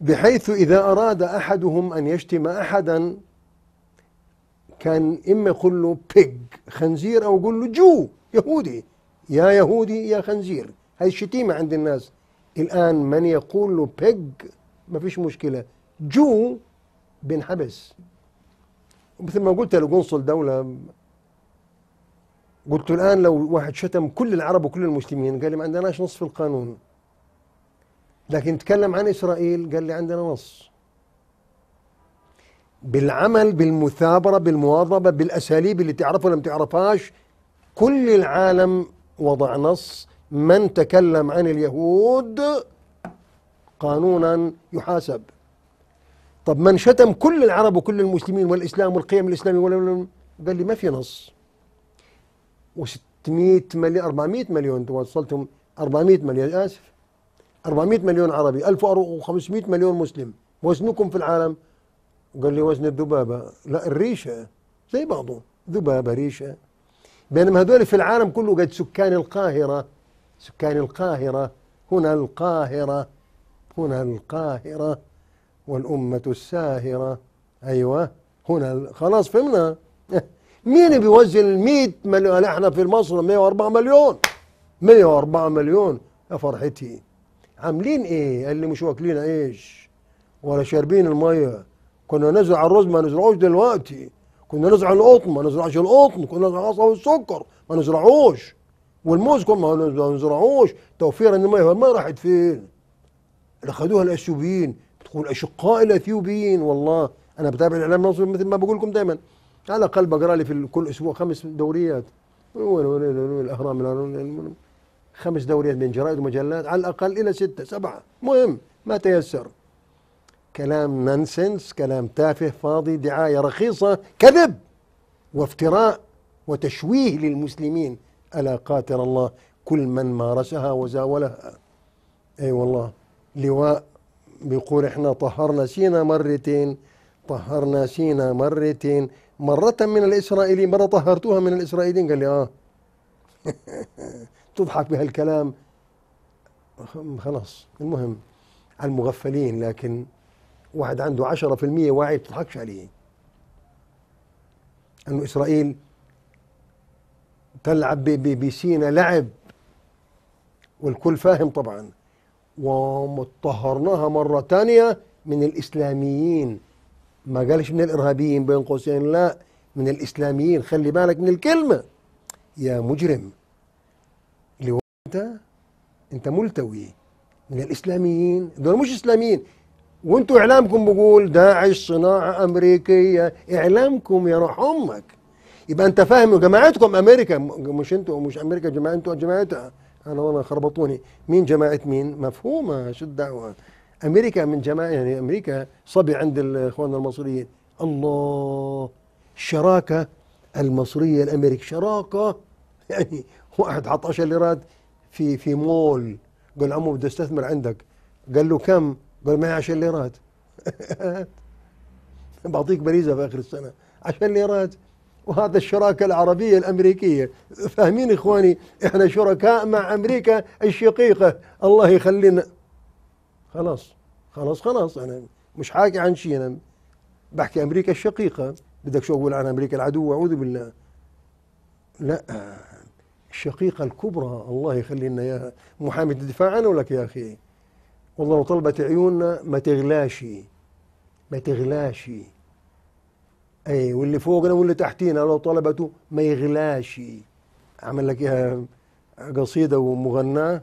بحيث إذا أراد أحدهم أن يشتم أحدا كان إما يقول له بيج خنزير أو يقول له جو يهودي يا يهودي يا خنزير هاي الشتيمة عند الناس الآن من يقول له بيج ما فيش مشكلة جو بنحبس مثل ما قلت لقنصل دولة قلت الآن لو واحد شتم كل العرب وكل المسلمين قال لي ما عندناش نص في القانون لكن تكلم عن إسرائيل قال لي عندنا نص بالعمل بالمثابرة بالمواظبة بالأساليب اللي تعرفها ولا ما تعرفهاش كل العالم وضع نص من تكلم عن اليهود قانونا يحاسب طب من شتم كل العرب وكل المسلمين والإسلام والقيم الإسلامية قال لي ما في نص و600 مليون 400 مليون انتم وصلتم 400 مليون آسف 400 مليون عربي 1500 مليون مسلم وزنكم في العالم قال لي وزن الذبابة لا الريشة زي بعضهم ذبابة ريشة بينما هذول في العالم كله قد سكان القاهرة سكان القاهرة هنا القاهرة هنا القاهرة والأمة الساهرة أيوة هنا خلاص فهمنا مين بيوزن الميت 100 مليون احنا في مصر 104 مليون 104 مليون يا فرحتي عاملين ايه اللي مش واكلين عيش ولا شاربين الميه كنا نزرع الرز ما نزرعوش دلوقتي كنا نزرع القطن ما نزرعش القطن كنا نزرع القصب والسكر ما نزرعوش والموز كنا ما نزرعوش توفيرا للميه ما راحت فين؟ اللي خدوها الاثيوبيين تقول اشقاء الاثيوبيين والله انا بتابع الاعلام المصري مثل ما بقول لكم دايما على الاقل بقرا لي في كل اسبوع خمس دوريات الاهرام خمس دوريات من جرائد ومجلات على الاقل الى سته سبعه مهم ما تيسر كلام نانسنس كلام تافه فاضي دعاية رخيصة كذب وافتراء وتشويه للمسلمين ألا قاتل الله كل من مارسها وزاولها أي أيوة والله لواء بيقول احنا طهرنا سينا مرتين طهرنا سينا مرتين مرة من الإسرائيليين مرة طهرتوها من الإسرائيليين قال لي آه تضحك بهالكلام خلاص المهم على المغفلين لكن واحد عنده 10% واعي بتضحكش عليه انه اسرائيل تلعب بسينا لعب والكل فاهم طبعا ومطهرناها مرة تانية من الإسلاميين ما قالش من الإرهابيين بين قوسين لا من الإسلاميين خلي بالك من الكلمة يا مجرم اللي هو أنت أنت ملتوي من الإسلاميين دول مش إسلاميين وانتوا اعلامكم بقول داعش صناعه امريكيه اعلامكم يا روح امك يبقى انت فاهم جماعتكم امريكا مش انتوا مش امريكا جماعه انتوا جماعتها انا والله خربطوني مين جماعه مين مفهومه شو الدعوه امريكا من جماعه يعني امريكا صبي عند الاخوان المصريين الله الشراكه المصريه الامريكيه شراكه يعني واحد حط 10 ليرات في في مول قال عمو بدي استثمر عندك قال له كم؟ قال معي 10 ليرات بعطيك بريزه في اخر السنه 10 ليرات وهذا الشراكه العربيه الامريكيه فاهمين اخواني احنا شركاء مع امريكا الشقيقه الله يخلينا خلاص خلاص خلاص انا مش حاكي عن شيء انا بحكي امريكا الشقيقه بدك شو اقول عن امريكا العدو اعوذ بالله لا الشقيقه الكبرى الله يخلي لنا اياها محامي الدفاع عنه لك يا اخي والله طلبة عيوننا ما تغلاش ما تغلاش اي واللي فوقنا واللي تحتينا لو طلبته ما يغلاش عمل لك اياها قصيدة ومغناة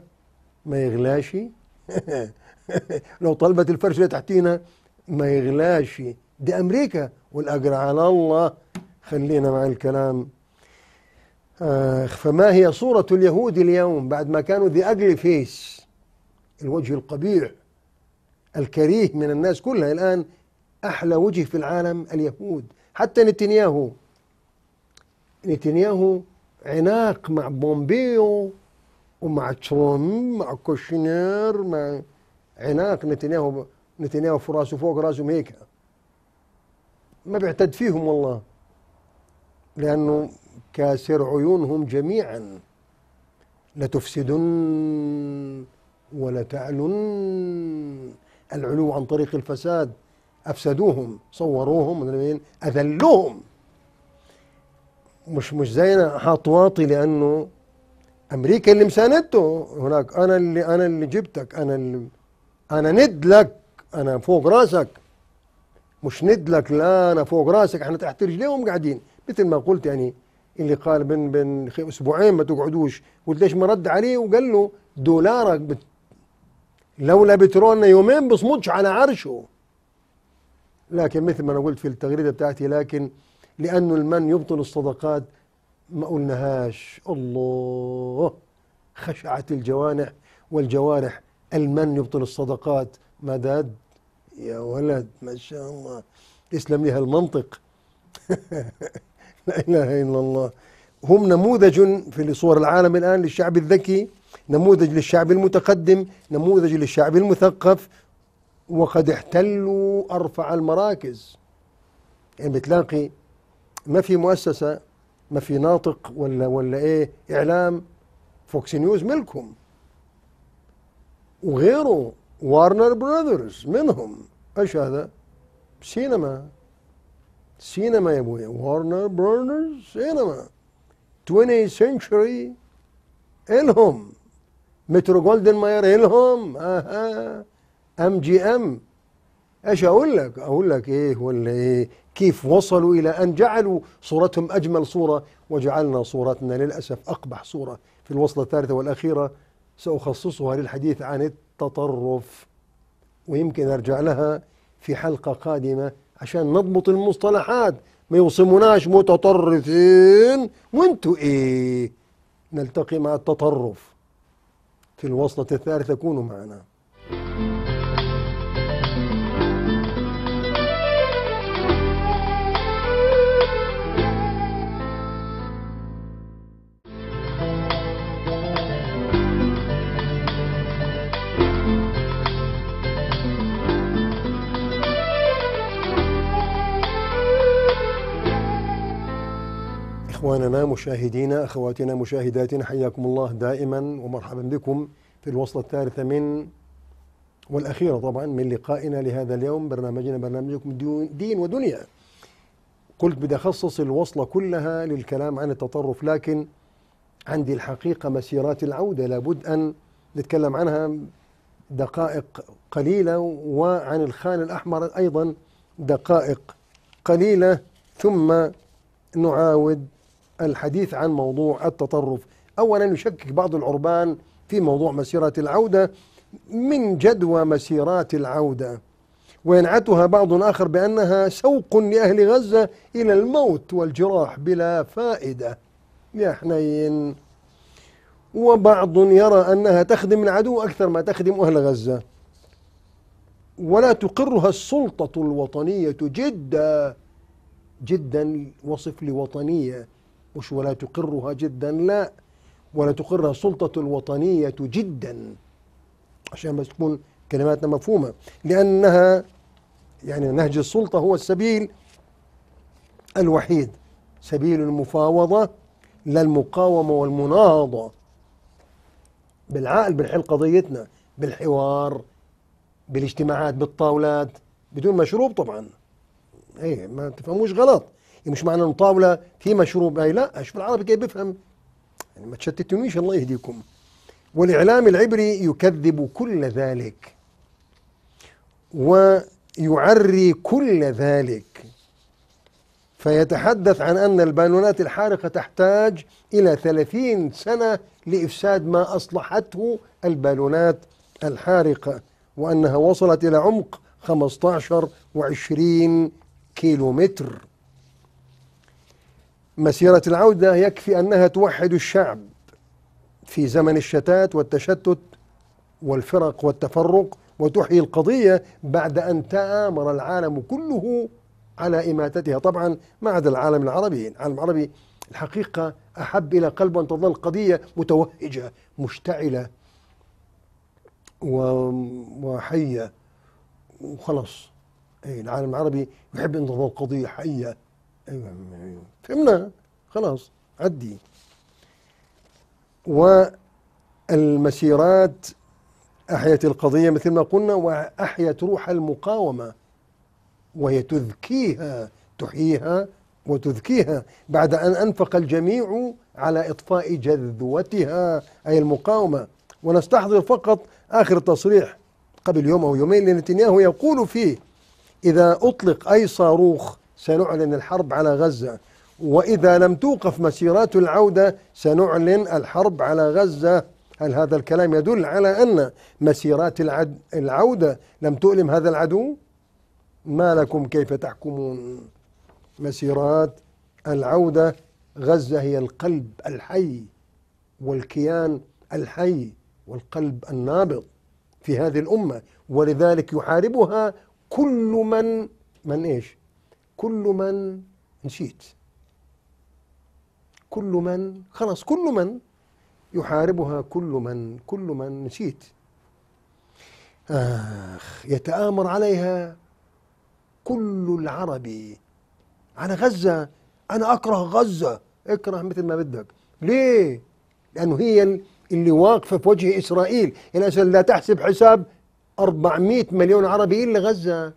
ما يغلاش لو طلبت الفرش اللي تحتينا ما يغلاش دي امريكا والاجر على الله خلينا مع الكلام آه فما هي صورة اليهود اليوم بعد ما كانوا ذي أجلي فيس الوجه القبيح الكريه من الناس كلها الآن أحلى وجه في العالم اليهود حتى نتنياهو نتنياهو عناق مع بومبيو ومع ترامب مع كوشنير مع عناق نتنياهو نتنياهو في راسه فوق راسه هيك ما بيعتد فيهم والله لأنه كاسر عيونهم جميعا لتفسدن ولتعلن العلو عن طريق الفساد افسدوهم صوروهم اذلوهم مش مش زينا حاط واطي لانه امريكا اللي مساندته هناك انا اللي انا اللي جبتك انا اللي انا ند لك انا فوق راسك مش ند لك لا انا فوق راسك احنا تحت رجليهم قاعدين مثل ما قلت يعني اللي قال بين بين اسبوعين ما تقعدوش قلت ليش ما رد عليه وقال له دولارك لولا بترولنا يومين بصمدش على عرشه لكن مثل ما انا قلت في التغريده بتاعتي لكن لانه المن يبطل الصدقات ما قلناهاش الله خشعت الجوانح والجوارح المن يبطل الصدقات مداد يا ولد ما شاء الله اسلم لي هالمنطق لا اله الا الله هم نموذج في صور العالم الان للشعب الذكي نموذج للشعب المتقدم نموذج للشعب المثقف وقد احتلوا أرفع المراكز يعني بتلاقي ما في مؤسسة ما في ناطق ولا ولا ايه اعلام فوكس نيوز ملكهم وغيره وارنر براذرز منهم ايش هذا؟ سينما سينما يا ابوي وارنر براذرز سينما 20 سنشري الهم مترو جولدن ماير هيلهم اها آه. ام جي ام ايش اقول لك اقول لك ايه ولا ايه كيف وصلوا الى ان جعلوا صورتهم اجمل صوره وجعلنا صورتنا للاسف اقبح صوره في الوصله الثالثه والاخيره ساخصصها للحديث عن التطرف ويمكن ارجع لها في حلقه قادمه عشان نضبط المصطلحات ما يوصموناش متطرفين وانتوا ايه نلتقي مع التطرف في الوصلة الثالثة كونوا معنا إخواننا مشاهدينا أخواتنا مشاهداتنا حياكم الله دائما ومرحبا بكم في الوصلة الثالثة من والأخيرة طبعا من لقائنا لهذا اليوم برنامجنا برنامجكم دين ودنيا قلت بدي أخصص الوصلة كلها للكلام عن التطرف لكن عندي الحقيقة مسيرات العودة لابد أن نتكلم عنها دقائق قليلة وعن الخان الأحمر أيضا دقائق قليلة ثم نعاود الحديث عن موضوع التطرف أولا يشكك بعض العربان في موضوع مسيرة العودة من جدوى مسيرات العودة وينعتها بعض آخر بأنها سوق لأهل غزة إلى الموت والجراح بلا فائدة يا حنين وبعض يرى أنها تخدم العدو أكثر ما تخدم أهل غزة ولا تقرها السلطة الوطنية جدا جدا وصف لوطنية مش ولا تقرها جدا لا ولا تقرها السلطة الوطنية جدا عشان بس تكون كلماتنا مفهومة لأنها يعني نهج السلطة هو السبيل الوحيد سبيل المفاوضة لا المقاومة والمناهضة بالعقل بالحل قضيتنا بالحوار بالاجتماعات بالطاولات بدون مشروب طبعا ايه ما تفهموش غلط مش معنى انه طاوله في مشروب اي لا اشوف العربي كيف بيفهم يعني ما تشتتونيش الله يهديكم والاعلام العبري يكذب كل ذلك ويعري كل ذلك فيتحدث عن أن البالونات الحارقة تحتاج إلى ثلاثين سنة لإفساد ما أصلحته البالونات الحارقة وأنها وصلت إلى عمق 15 و20 كيلومتر مسيرة العودة يكفي أنها توحد الشعب في زمن الشتات والتشتت والفرق والتفرق وتحيي القضية بعد أن تآمر العالم كله على إماتتها طبعا ما عدا العالم العربي العالم العربي الحقيقة أحب إلى قلبه أن تظل قضية متوهجة مشتعلة وحية وخلص إيه، العالم العربي يحب أن تظل قضية حية ايوه فهمنا خلاص عدي والمسيرات أحيت القضية مثل ما قلنا وأحيت روح المقاومة وهي تذكيها تحييها وتذكيها بعد أن أنفق الجميع على إطفاء جذوتها أي المقاومة ونستحضر فقط آخر تصريح قبل يوم أو يومين لنتنياهو يقول فيه إذا أطلق أي صاروخ سنعلن الحرب على غزة وإذا لم توقف مسيرات العودة سنعلن الحرب على غزة هل هذا الكلام يدل على أن مسيرات العد العودة لم تؤلم هذا العدو ما لكم كيف تحكمون مسيرات العودة غزة هي القلب الحي والكيان الحي والقلب النابض في هذه الأمة ولذلك يحاربها كل من من إيش كل من نشيت كل من خلاص كل من يحاربها كل من كل من نشيت آخ يتآمر عليها كل العربي على غزة أنا أكره غزة اكره مثل ما بدك ليه؟ لأنه هي اللي واقفة في وجه إسرائيل يعني لا تحسب حساب 400 مليون عربي إلا غزة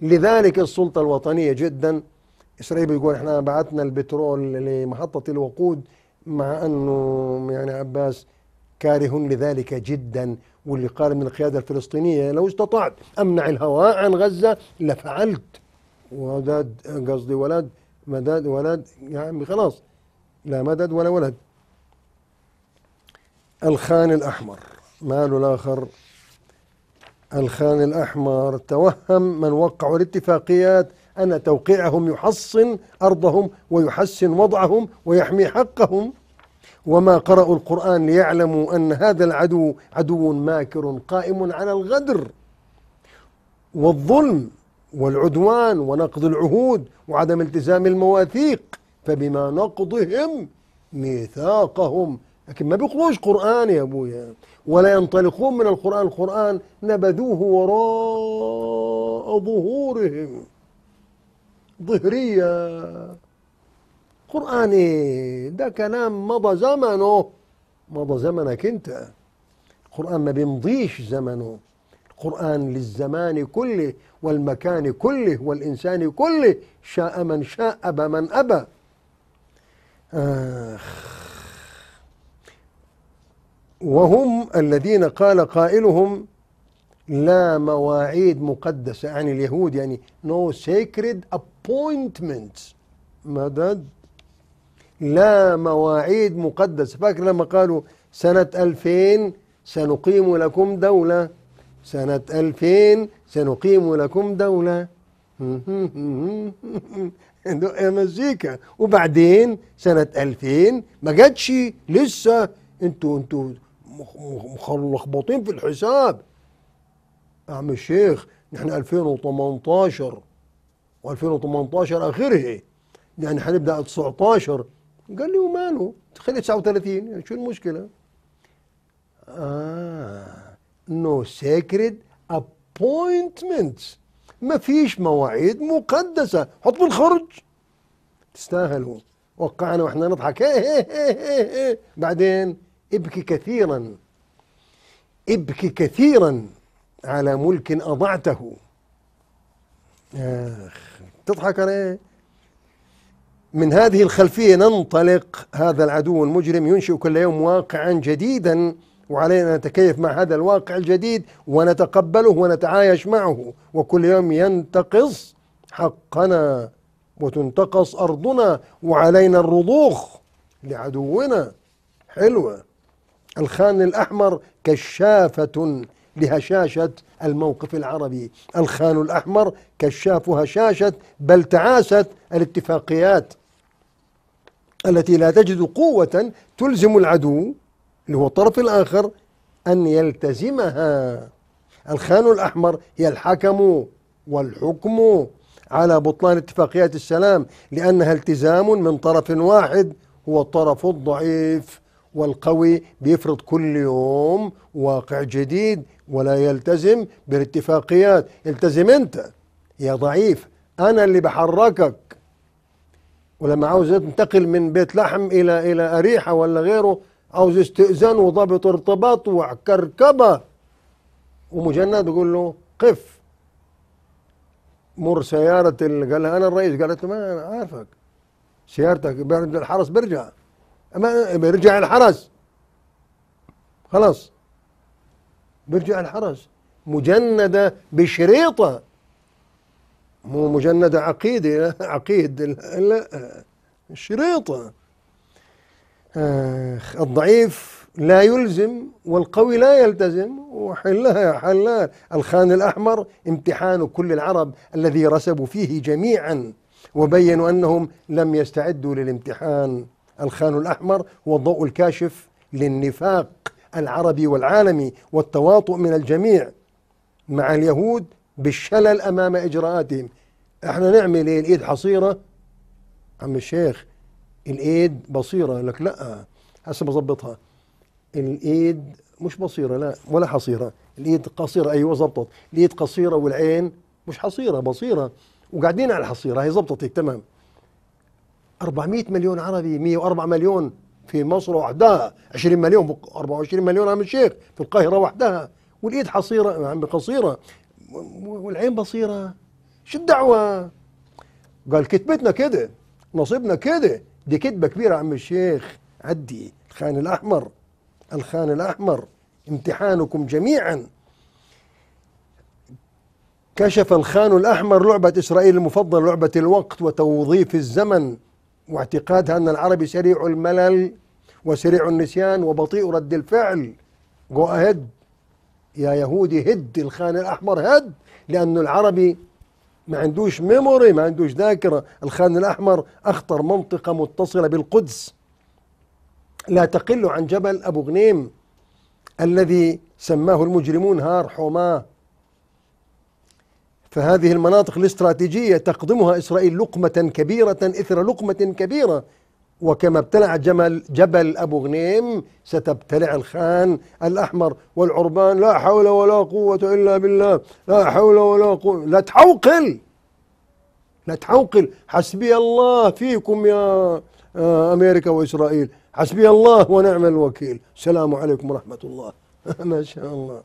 لذلك السلطة الوطنية جدا إسرائيل بيقول احنا بعتنا البترول لمحطة الوقود مع أنه يعني عباس كاره لذلك جدا واللي قال من القيادة الفلسطينية لو استطعت أمنع الهواء عن غزة لفعلت وداد قصدي ولد مداد ولد يا عمي خلاص لا مدد ولا ولد الخان الأحمر ماله الآخر الخان الأحمر توهم من وقعوا الاتفاقيات أن توقيعهم يحصن أرضهم ويحسن وضعهم ويحمي حقهم وما قرأوا القرآن ليعلموا أن هذا العدو عدو ماكر قائم على الغدر والظلم والعدوان ونقض العهود وعدم التزام المواثيق فبما نقضهم ميثاقهم لكن ما بيقروش قرآن يا أبويا ولا ينطلقون من القرآن القرآن نبذوه وراء ظهورهم ظهرية قرآن إيه ده كلام مضى زمنه مضى زمنك أنت القرآن ما بيمضيش زمنه القرآن للزمان كله والمكان كله والإنسان كله شاء من شاء أبى من أبى آخ وهم الذين قال قائلهم لا مواعيد مقدسة عن اليهود يعني no sacred appointments مدد لا مواعيد مقدسة فاكر لما قالوا سنة 2000 سنقيم لكم دولة سنة 2000 سنقيم لكم دولة يا مزيكا وبعدين سنة 2000 ما جاتش لسه انتوا انتوا مخلخبطين في الحساب عم الشيخ نحن 2018 و2018 اخره يعني حنبدا 19 قال لي وماله تخلي 39 يعني شو المشكله؟ اه نو سيكريد ابوينتمنت ما فيش مواعيد مقدسه حط بالخرج تستاهلوا وقعنا واحنا نضحك هي هي هي هي بعدين ابكي كثيرا ابكي كثيرا على ملك أضعته آخ تضحك أنا إيه؟ من هذه الخلفية ننطلق هذا العدو المجرم ينشئ كل يوم واقعا جديدا وعلينا أن نتكيف مع هذا الواقع الجديد ونتقبله ونتعايش معه وكل يوم ينتقص حقنا وتنتقص أرضنا وعلينا الرضوخ لعدونا حلوة الخان الأحمر كشافة لهشاشة الموقف العربي الخان الأحمر كشاف هشاشة بل تعاست الاتفاقيات التي لا تجد قوة تلزم العدو اللي هو الطرف الآخر أن يلتزمها الخان الأحمر هي الحكم والحكم على بطلان اتفاقيات السلام لأنها التزام من طرف واحد هو الطرف الضعيف والقوي بيفرض كل يوم واقع جديد ولا يلتزم بالاتفاقيات التزم انت يا ضعيف انا اللي بحركك ولما عاوز تنتقل من بيت لحم الى الى اريحه ولا غيره عاوز استئذان وضابط ارتباط وكركبه ومجند بيقول له قف مر سيارة قال لها أنا الرئيس قالت له ما أنا عارفك سيارتك بعد الحرس برجع ما بيرجع الحرس خلاص بيرجع الحرس مجندة بشريطة مو مجندة عقيدة عقيد لا شريطة آه الضعيف لا يلزم والقوي لا يلتزم وحلها يا حلال الخان الأحمر امتحان كل العرب الذي رسبوا فيه جميعا وبينوا أنهم لم يستعدوا للامتحان الخان الأحمر هو الضوء الكاشف للنفاق العربي والعالمي والتواطؤ من الجميع مع اليهود بالشلل أمام إجراءاتهم احنا نعمل ايه الايد حصيرة عم الشيخ الايد بصيرة لك لا هسه بظبطها الايد مش بصيرة لا ولا حصيرة الايد قصيرة ايوه زبطت الايد قصيرة والعين مش حصيرة بصيرة وقاعدين على الحصيرة هي زبطت هيك تمام 400 مليون عربي 104 مليون في مصر وحدها 20 مليون 24 مليون عم الشيخ في القاهرة وحدها والإيد حصيرة عم قصيرة والعين بصيرة شو الدعوة قال كتبتنا كده نصيبنا كده دي كتبة كبيرة عم الشيخ عدي الخان الأحمر الخان الأحمر امتحانكم جميعا كشف الخان الأحمر لعبة إسرائيل المفضلة لعبة الوقت وتوظيف الزمن واعتقادها أن العربي سريع الملل وسريع النسيان وبطيء رد الفعل جو أهد يا يهودي هد الخان الأحمر هد لأنه العربي ما عندوش ميموري ما عندوش ذاكرة الخان الأحمر أخطر منطقة متصلة بالقدس لا تقل عن جبل أبو غنيم الذي سماه المجرمون هار حماه فهذه المناطق الاستراتيجية تقدمها إسرائيل لقمة كبيرة إثر لقمة كبيرة وكما ابتلع جمل جبل أبو غنيم ستبتلع الخان الأحمر والعربان لا حول ولا قوة إلا بالله لا حول ولا قوة لا تحوقل لا تحوقل حسبي الله فيكم يا آه، أمريكا وإسرائيل حسبي الله ونعم الوكيل السلام عليكم ورحمة الله ما شاء الله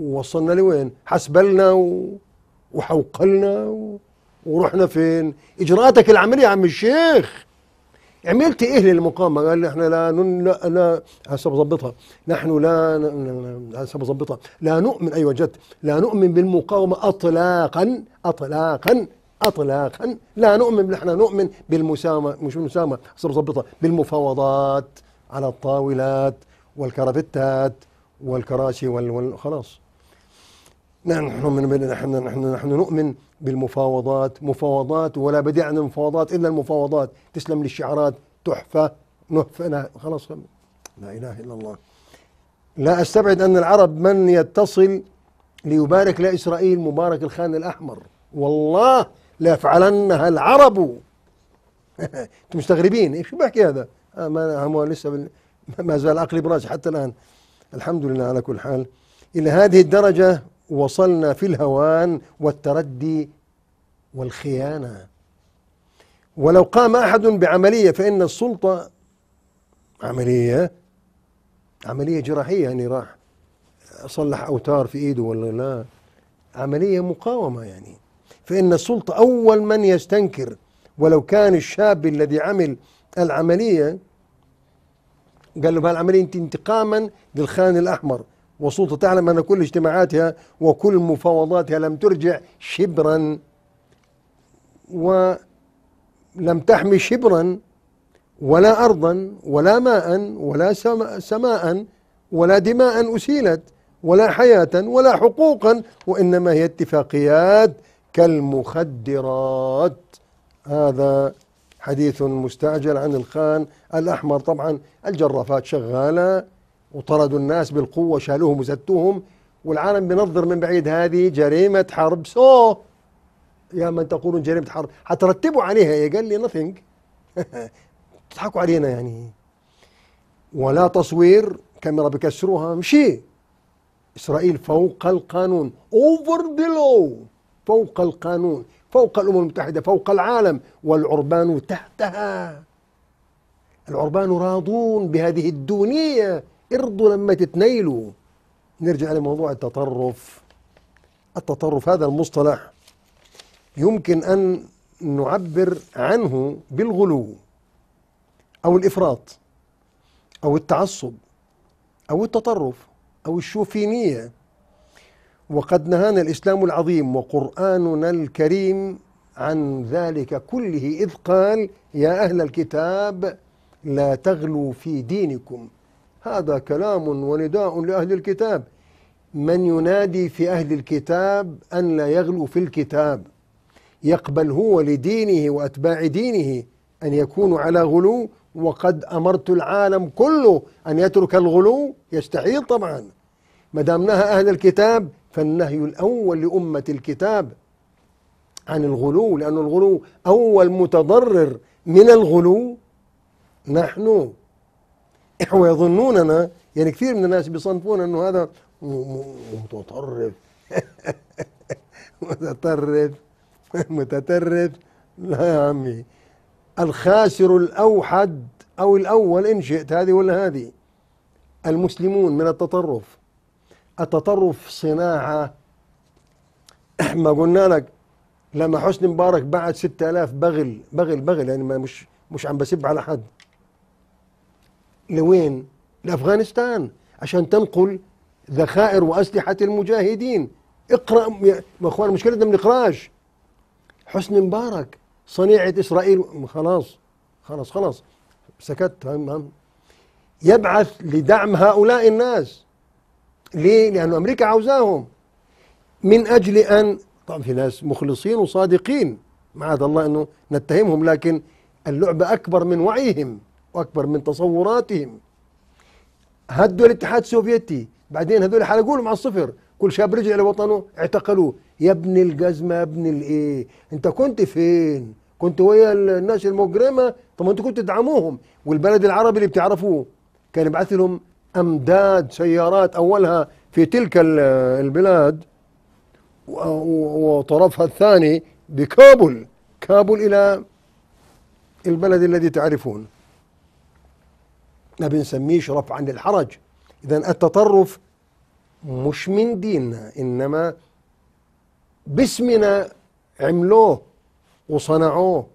وصلنا لوين حسبلنا و... وحوقلنا و... ورحنا فين اجراءاتك العمليه يا عم الشيخ عملت ايه للمقاومه قال احنا لا نن لا لا هسه بظبطها نحن لا هسه بظبطها لا نؤمن ايوه جد لا نؤمن بالمقاومه اطلاقا اطلاقا اطلاقا لا نؤمن نحن نؤمن بالمسامه مش بالمسامه هسه بظبطها بالمفاوضات على الطاولات والكرافتات والكراسي وال... خلاص نحن من نحن نحن نحن نؤمن بالمفاوضات مفاوضات ولا بديع عن المفاوضات الا المفاوضات تسلم للشعارات تحفه نحفه خلاص لا اله الا الله لا استبعد ان العرب من يتصل ليبارك لاسرائيل مبارك الخان الاحمر والله ليفعلنها العرب انتم مستغربين ايش بحكي هذا؟ آه ما لسه بال... ما زال عقلي براسي حتى الان الحمد لله على كل حال الى هذه الدرجه وصلنا في الهوان والتردي والخيانة ولو قام أحد بعملية فإن السلطة عملية عملية جراحية يعني راح صلح أوتار في إيده ولا لا عملية مقاومة يعني فإن السلطة أول من يستنكر ولو كان الشاب الذي عمل العملية قال له بهالعملية أنت انتقاما للخان الأحمر والسلطة تعلم أن كل اجتماعاتها وكل مفاوضاتها لم ترجع شبرا ولم تحمي شبرا ولا أرضا ولا ماء ولا سماء ولا دماء أسيلت ولا حياة ولا حقوقا وإنما هي اتفاقيات كالمخدرات هذا حديث مستعجل عن الخان الأحمر طبعا الجرافات شغالة وطردوا الناس بالقوة شالوهم وزتوهم والعالم بنظر من بعيد هذه جريمة حرب سو يا من تقولون جريمة حرب حترتبوا عليها يا إيه؟ قال لي nothing تضحكوا علينا يعني ولا تصوير كاميرا بكسروها مشي إسرائيل فوق القانون أوفر ذا فوق القانون فوق الأمم المتحدة فوق العالم والعربان تحتها العربان راضون بهذه الدونية ارضوا لما تتنيلوا نرجع لموضوع التطرف التطرف هذا المصطلح يمكن أن نعبر عنه بالغلو أو الإفراط أو التعصب أو التطرف أو الشوفينية وقد نهانا الإسلام العظيم وقرآننا الكريم عن ذلك كله إذ قال يا أهل الكتاب لا تغلوا في دينكم هذا كلام ونداء لأهل الكتاب من ينادي في أهل الكتاب أن لا يغلو في الكتاب يقبل هو لدينه وأتباع دينه أن يكونوا على غلو وقد أمرت العالم كله أن يترك الغلو يستحيل طبعا ما دام نهى أهل الكتاب فالنهي الأول لأمة الكتاب عن الغلو لأن الغلو أول متضرر من الغلو نحن ويظنوننا يعني كثير من الناس بيصنفون انه هذا متطرف متطرف متطرف لا يا عمي الخاسر الاوحد او الاول ان شئت هذه ولا هذه المسلمون من التطرف التطرف صناعه ما قلنا لك لما حسني مبارك بعت 6000 بغل بغل بغل يعني ما مش مش عم بسب على حد لوين لأفغانستان عشان تنقل ذخائر وأسلحة المجاهدين اقرأ يا أخوان مشكلتنا من الإخراج حسن مبارك صنيعة إسرائيل خلاص خلاص خلاص سكت يبعث لدعم هؤلاء الناس ليه؟ لأنه أمريكا عاوزاهم من أجل أن طبعا في ناس مخلصين وصادقين معاذ الله أنه نتهمهم لكن اللعبة أكبر من وعيهم واكبر من تصوراتهم هدوا الاتحاد السوفيتي بعدين هذول حلقوا مع الصفر كل شاب رجع لوطنه اعتقلوه يا ابن الجزمه يا ابن الايه انت كنت فين كنت ويا الناس المجرمه طب انت كنتوا تدعموهم والبلد العربي اللي بتعرفوه كان يبعث لهم امداد سيارات اولها في تلك البلاد وطرفها الثاني بكابل كابل الى البلد الذي تعرفون ما بنسميش رفعا للحرج إذا التطرف مش من ديننا إنما باسمنا عملوه وصنعوه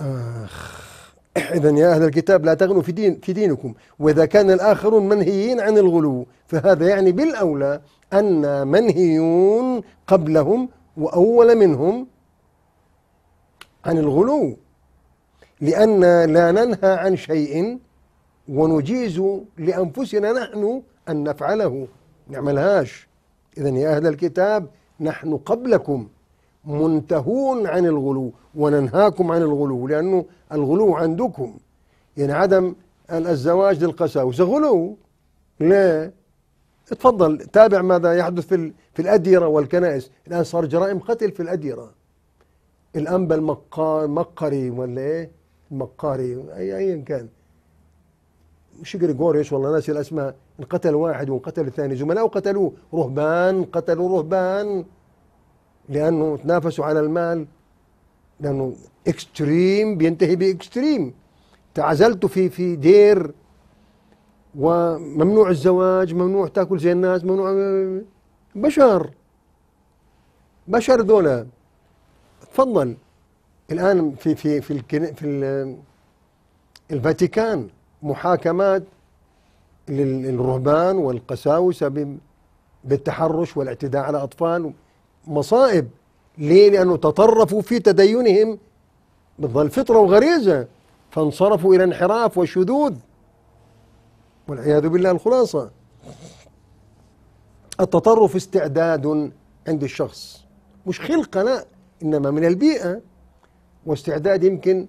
آخ إذا يا أهل الكتاب لا تغنوا في, دين في دينكم وإذا كان الآخرون منهيين عن الغلو فهذا يعني بالأولى أن منهيون قبلهم وأول منهم عن الغلو لأن لا ننهى عن شيء ونجيز لأنفسنا نحن أن نفعله نعملهاش إذا يا أهل الكتاب نحن قبلكم منتهون عن الغلو وننهاكم عن الغلو لأنه الغلو عندكم يعني عدم الزواج للقساوسة غلو لا اتفضل تابع ماذا يحدث في, في الأديرة والكنائس الآن صار جرائم قتل في الأديرة الأنبا المقري ولا إيه مقاري أي أيا كان مش غريغوريوس والله ناسي الأسماء انقتل واحد وانقتل الثاني زملاء قتلوه رهبان قتلوا رهبان لأنه تنافسوا على المال لأنه اكستريم بينتهي باكستريم تعزلت في في دير وممنوع الزواج ممنوع تاكل زي الناس ممنوع بشر بشر ذولا تفضل الآن في في في في الفاتيكان محاكمات للرهبان والقساوسة بالتحرش والاعتداء على أطفال مصائب ليه؟ لأنه تطرفوا في تدينهم بتظل فطرة وغريزة فانصرفوا إلى انحراف وشذوذ والعياذ بالله الخلاصة التطرف استعداد عند الشخص مش خلقة لا إنما من البيئة واستعداد يمكن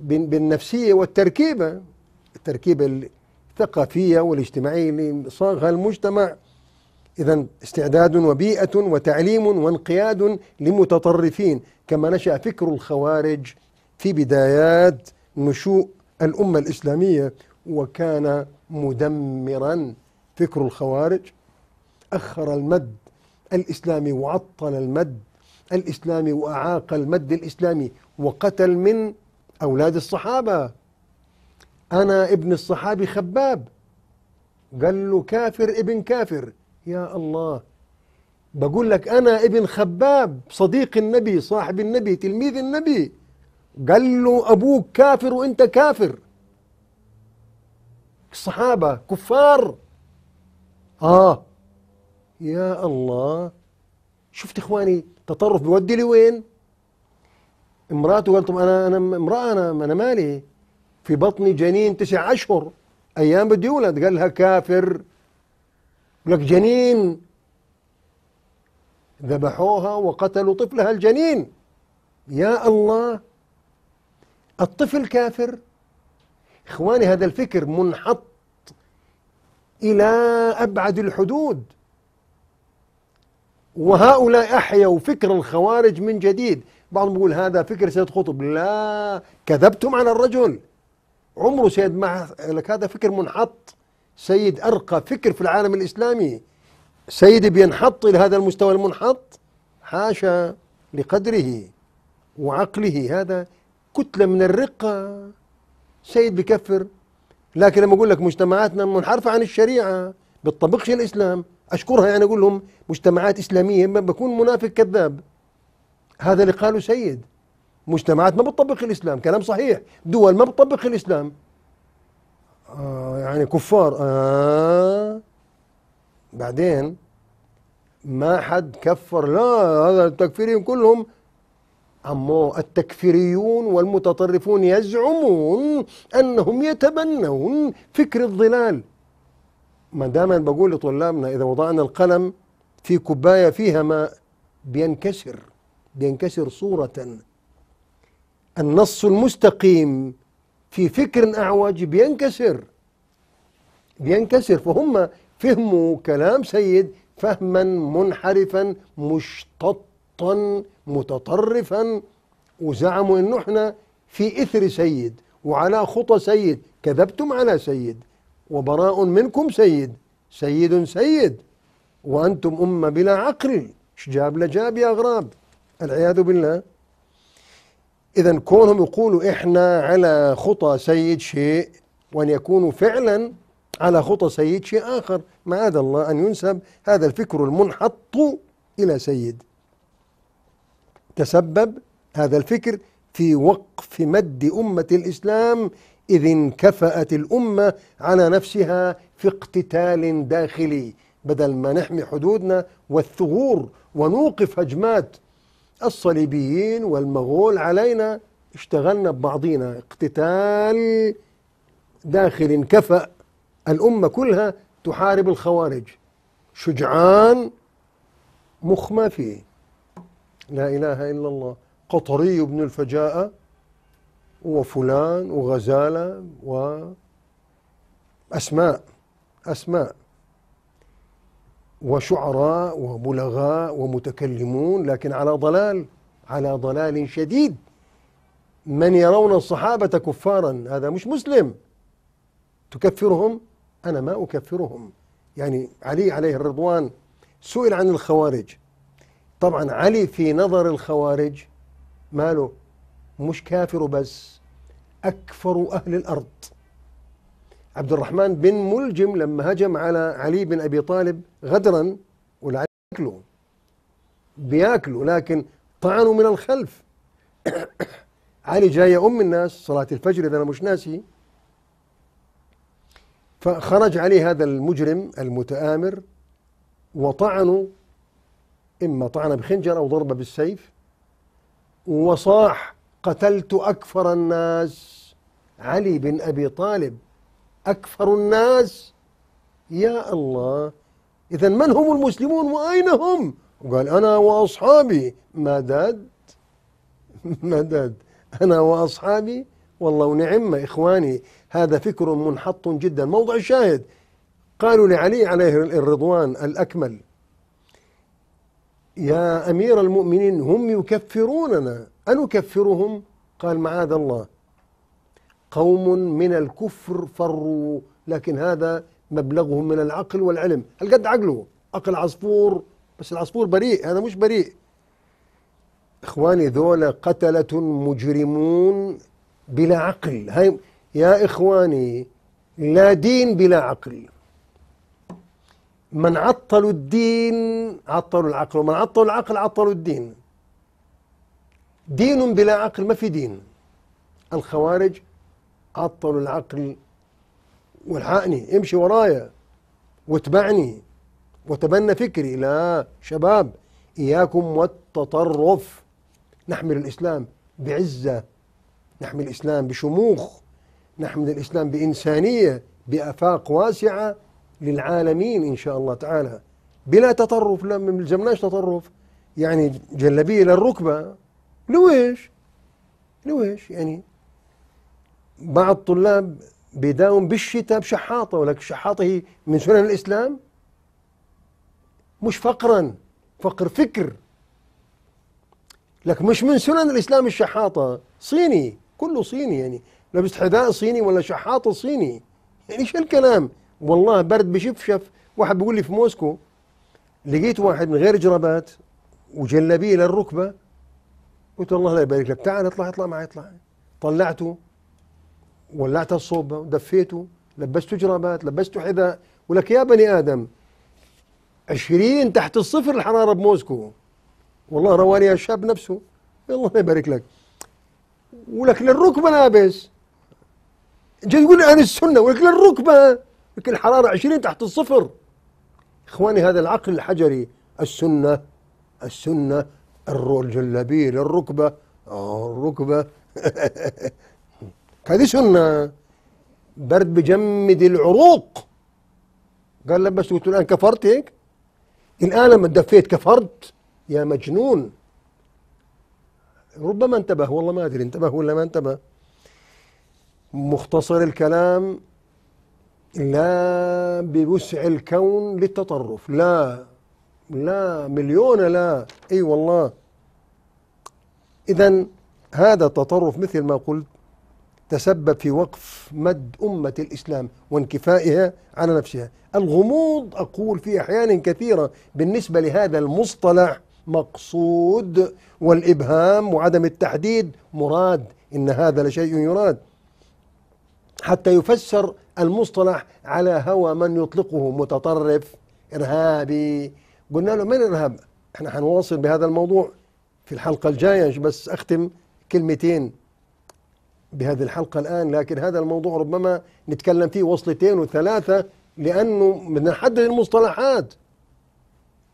بالنفسية والتركيبة التركيبة الثقافية والاجتماعية اللي صاغها المجتمع إذا استعداد وبيئة وتعليم وانقياد لمتطرفين كما نشأ فكر الخوارج في بدايات نشوء الأمة الإسلامية وكان مدمرا فكر الخوارج أخر المد الإسلامي وعطل المد الإسلامي وأعاق المد الإسلامي وقتل من أولاد الصحابة أنا ابن الصحابي خباب قال له كافر ابن كافر يا الله بقول لك أنا ابن خباب صديق النبي صاحب النبي تلميذ النبي قال له أبوك كافر وأنت كافر الصحابة كفار آه يا الله شفت اخواني تطرف بيودي لي وين امراته قالت انا انا امراه انا انا مالي في بطني جنين تسع اشهر ايام بدي يولد قال لها كافر لك جنين ذبحوها وقتلوا طفلها الجنين يا الله الطفل كافر اخواني هذا الفكر منحط الى ابعد الحدود وهؤلاء أحيوا فكر الخوارج من جديد بعضهم يقول هذا فكر سيد قطب لا كذبتم على الرجل عمره سيد مع لك هذا فكر منحط سيد أرقى فكر في العالم الإسلامي سيد بينحط إلى هذا المستوى المنحط حاشا لقدره وعقله هذا كتلة من الرقة سيد بكفر لكن لما أقول لك مجتمعاتنا منحرفة عن الشريعة بتطبقش الإسلام اشكرها يعني اقول لهم مجتمعات اسلاميه بكون منافق كذاب هذا اللي قاله سيد مجتمعات ما بتطبق الاسلام كلام صحيح دول ما بتطبق الاسلام آه يعني كفار آه بعدين ما حد كفر لا هذا التكفيرين كلهم عمو التكفيريون والمتطرفون يزعمون انهم يتبنون فكر الضلال ما دائما بقول لطلابنا اذا وضعنا القلم في كوبايه فيها ماء بينكسر بينكسر صوره النص المستقيم في فكر اعوج بينكسر بينكسر فهم فهموا كلام سيد فهما منحرفا مشتطا متطرفا وزعموا انه احنا في اثر سيد وعلى خطى سيد كذبتم على سيد وبراء منكم سيد سيد سيد وأنتم أمة بلا عقل جاب لجاب يا غراب العياذ بالله إذا كونهم يقولوا إحنا على خطى سيد شيء وأن يكونوا فعلا على خطى سيد شيء آخر معاذ الله أن ينسب هذا الفكر المنحط إلى سيد تسبب هذا الفكر في وقف مد أمة الإسلام إذ انكفأت الأمة على نفسها في اقتتال داخلي بدل ما نحمي حدودنا والثغور ونوقف هجمات الصليبيين والمغول علينا اشتغلنا ببعضينا اقتتال داخل انكفأ الأمة كلها تحارب الخوارج شجعان مخ ما فيه لا إله إلا الله قطري بن الفجاءة وفلان وغزالة وأسماء أسماء وشعراء وبلغاء ومتكلمون لكن على ضلال على ضلال شديد من يرون الصحابة كفارا هذا مش مسلم تكفرهم أنا ما أكفرهم يعني علي عليه الرضوان سئل عن الخوارج طبعا علي في نظر الخوارج ماله مش كافر بس أكفر أهل الأرض عبد الرحمن بن ملجم لما هجم على علي بن أبي طالب غدرا والعلي بياكلوا بياكلوا لكن طعنوا من الخلف علي جاي أم الناس صلاة الفجر إذا أنا مش ناسي فخرج عليه هذا المجرم المتآمر وطعنه إما طعن بخنجر أو ضربه بالسيف وصاح قتلت أكفر الناس علي بن أبي طالب أكفر الناس يا الله إذا من هم المسلمون وأين هم وقال أنا وأصحابي مدد مدد أنا وأصحابي والله ونعمة إخواني هذا فكر منحط جدا موضع الشاهد قالوا لعلي عليه الرضوان الأكمل يا أمير المؤمنين هم يكفروننا أنكفرهم قال معاذ الله قوم من الكفر فروا لكن هذا مبلغهم من العقل والعلم قد عقله عقل عصفور بس العصفور بريء هذا مش بريء إخواني ذولا قتلة مجرمون بلا عقل هاي يا إخواني لا دين بلا عقل من عطلوا الدين عطلوا العقل ومن عطلوا العقل عطلوا الدين دين بلا عقل ما في دين الخوارج عطلوا العقل والحقني امشي ورايا واتبعني وتبنى فكري لا شباب إياكم والتطرف نحمل الإسلام بعزة نحمل الإسلام بشموخ نحمل الإسلام بإنسانية بأفاق واسعة للعالمين إن شاء الله تعالى بلا تطرف لا ما تطرف يعني جلبيه للركبه لويش لويش يعني بعض الطلاب بيداوم بالشتاء بشحاطة ولك الشحاطة هي من سنن الإسلام مش فقرا فقر فكر لك مش من سنن الإسلام الشحاطة صيني كله صيني يعني لابس حذاء صيني ولا شحاطة صيني يعني شو الكلام والله برد بشفشف واحد بيقول لي في موسكو لقيت واحد من غير جرابات وجلابيه للركبه قلت الله لا يبارك لك تعال اطلع اطلع معي اطلع طلعته ولعت الصوبة دفيته لبسته جرابات لبسته حذاء ولك يا بني آدم 20 تحت الصفر الحرارة بموسكو والله رواني الشاب نفسه الله لا يبارك لك ولك للركبة لابس جاي يقول عن السنة ولك للركبة لك الحرارة 20 تحت الصفر إخواني هذا العقل الحجري السنة السنة الجلابيب آه، الركبة الركبة هذه سنة برد بجمد العروق قال لك بس قلت الآن كفرت هيك الآن لما دفيت كفرت يا مجنون ربما انتبه والله ما أدري انتبه ولا ما انتبه مختصر الكلام لا بوسع الكون للتطرف لا لا مليون لا اي والله اذا هذا التطرف مثل ما قلت تسبب في وقف مد أمة الإسلام وانكفائها على نفسها الغموض أقول في أحيان كثيرة بالنسبة لهذا المصطلح مقصود والإبهام وعدم التحديد مراد إن هذا لشيء يراد حتى يفسر المصطلح على هوى من يطلقه متطرف إرهابي قلنا له من الارهاب؟ احنا حنواصل بهذا الموضوع في الحلقه الجايه بس اختم كلمتين بهذه الحلقه الان لكن هذا الموضوع ربما نتكلم فيه وصلتين وثلاثه لانه بدنا نحدد المصطلحات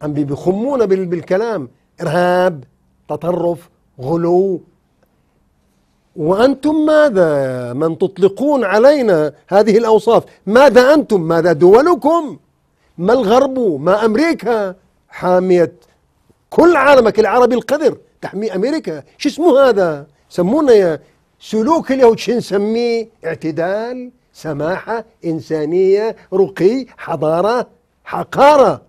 عم بيخمونا بالكلام ارهاب تطرف غلو وانتم ماذا من تطلقون علينا هذه الاوصاف ماذا انتم ماذا دولكم ما الغرب ما امريكا حامية كل عالمك العربي القذر تحمي أمريكا شو اسمه هذا سمونا يا سلوك اليهود شو نسميه اعتدال سماحة إنسانية رقي حضارة حقارة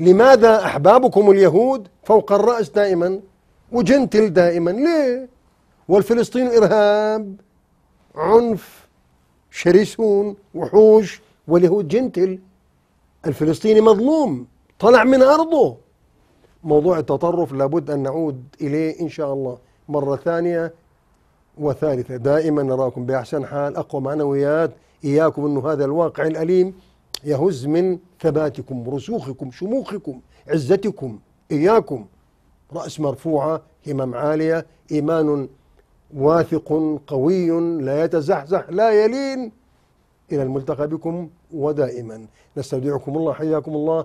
لماذا أحبابكم اليهود فوق الرأس دائما وجنتل دائما ليه والفلسطين إرهاب عنف شرسون وحوش واليهود جنتل الفلسطيني مظلوم طلع من أرضه موضوع التطرف لابد أن نعود إليه إن شاء الله مرة ثانية وثالثة دائما نراكم بأحسن حال أقوى معنويات إياكم أن هذا الواقع الأليم يهز من ثباتكم رسوخكم شموخكم عزتكم إياكم رأس مرفوعة همم عالية إيمان واثق قوي لا يتزحزح لا يلين إلى الملتقى بكم ودائما نستودعكم الله حياكم الله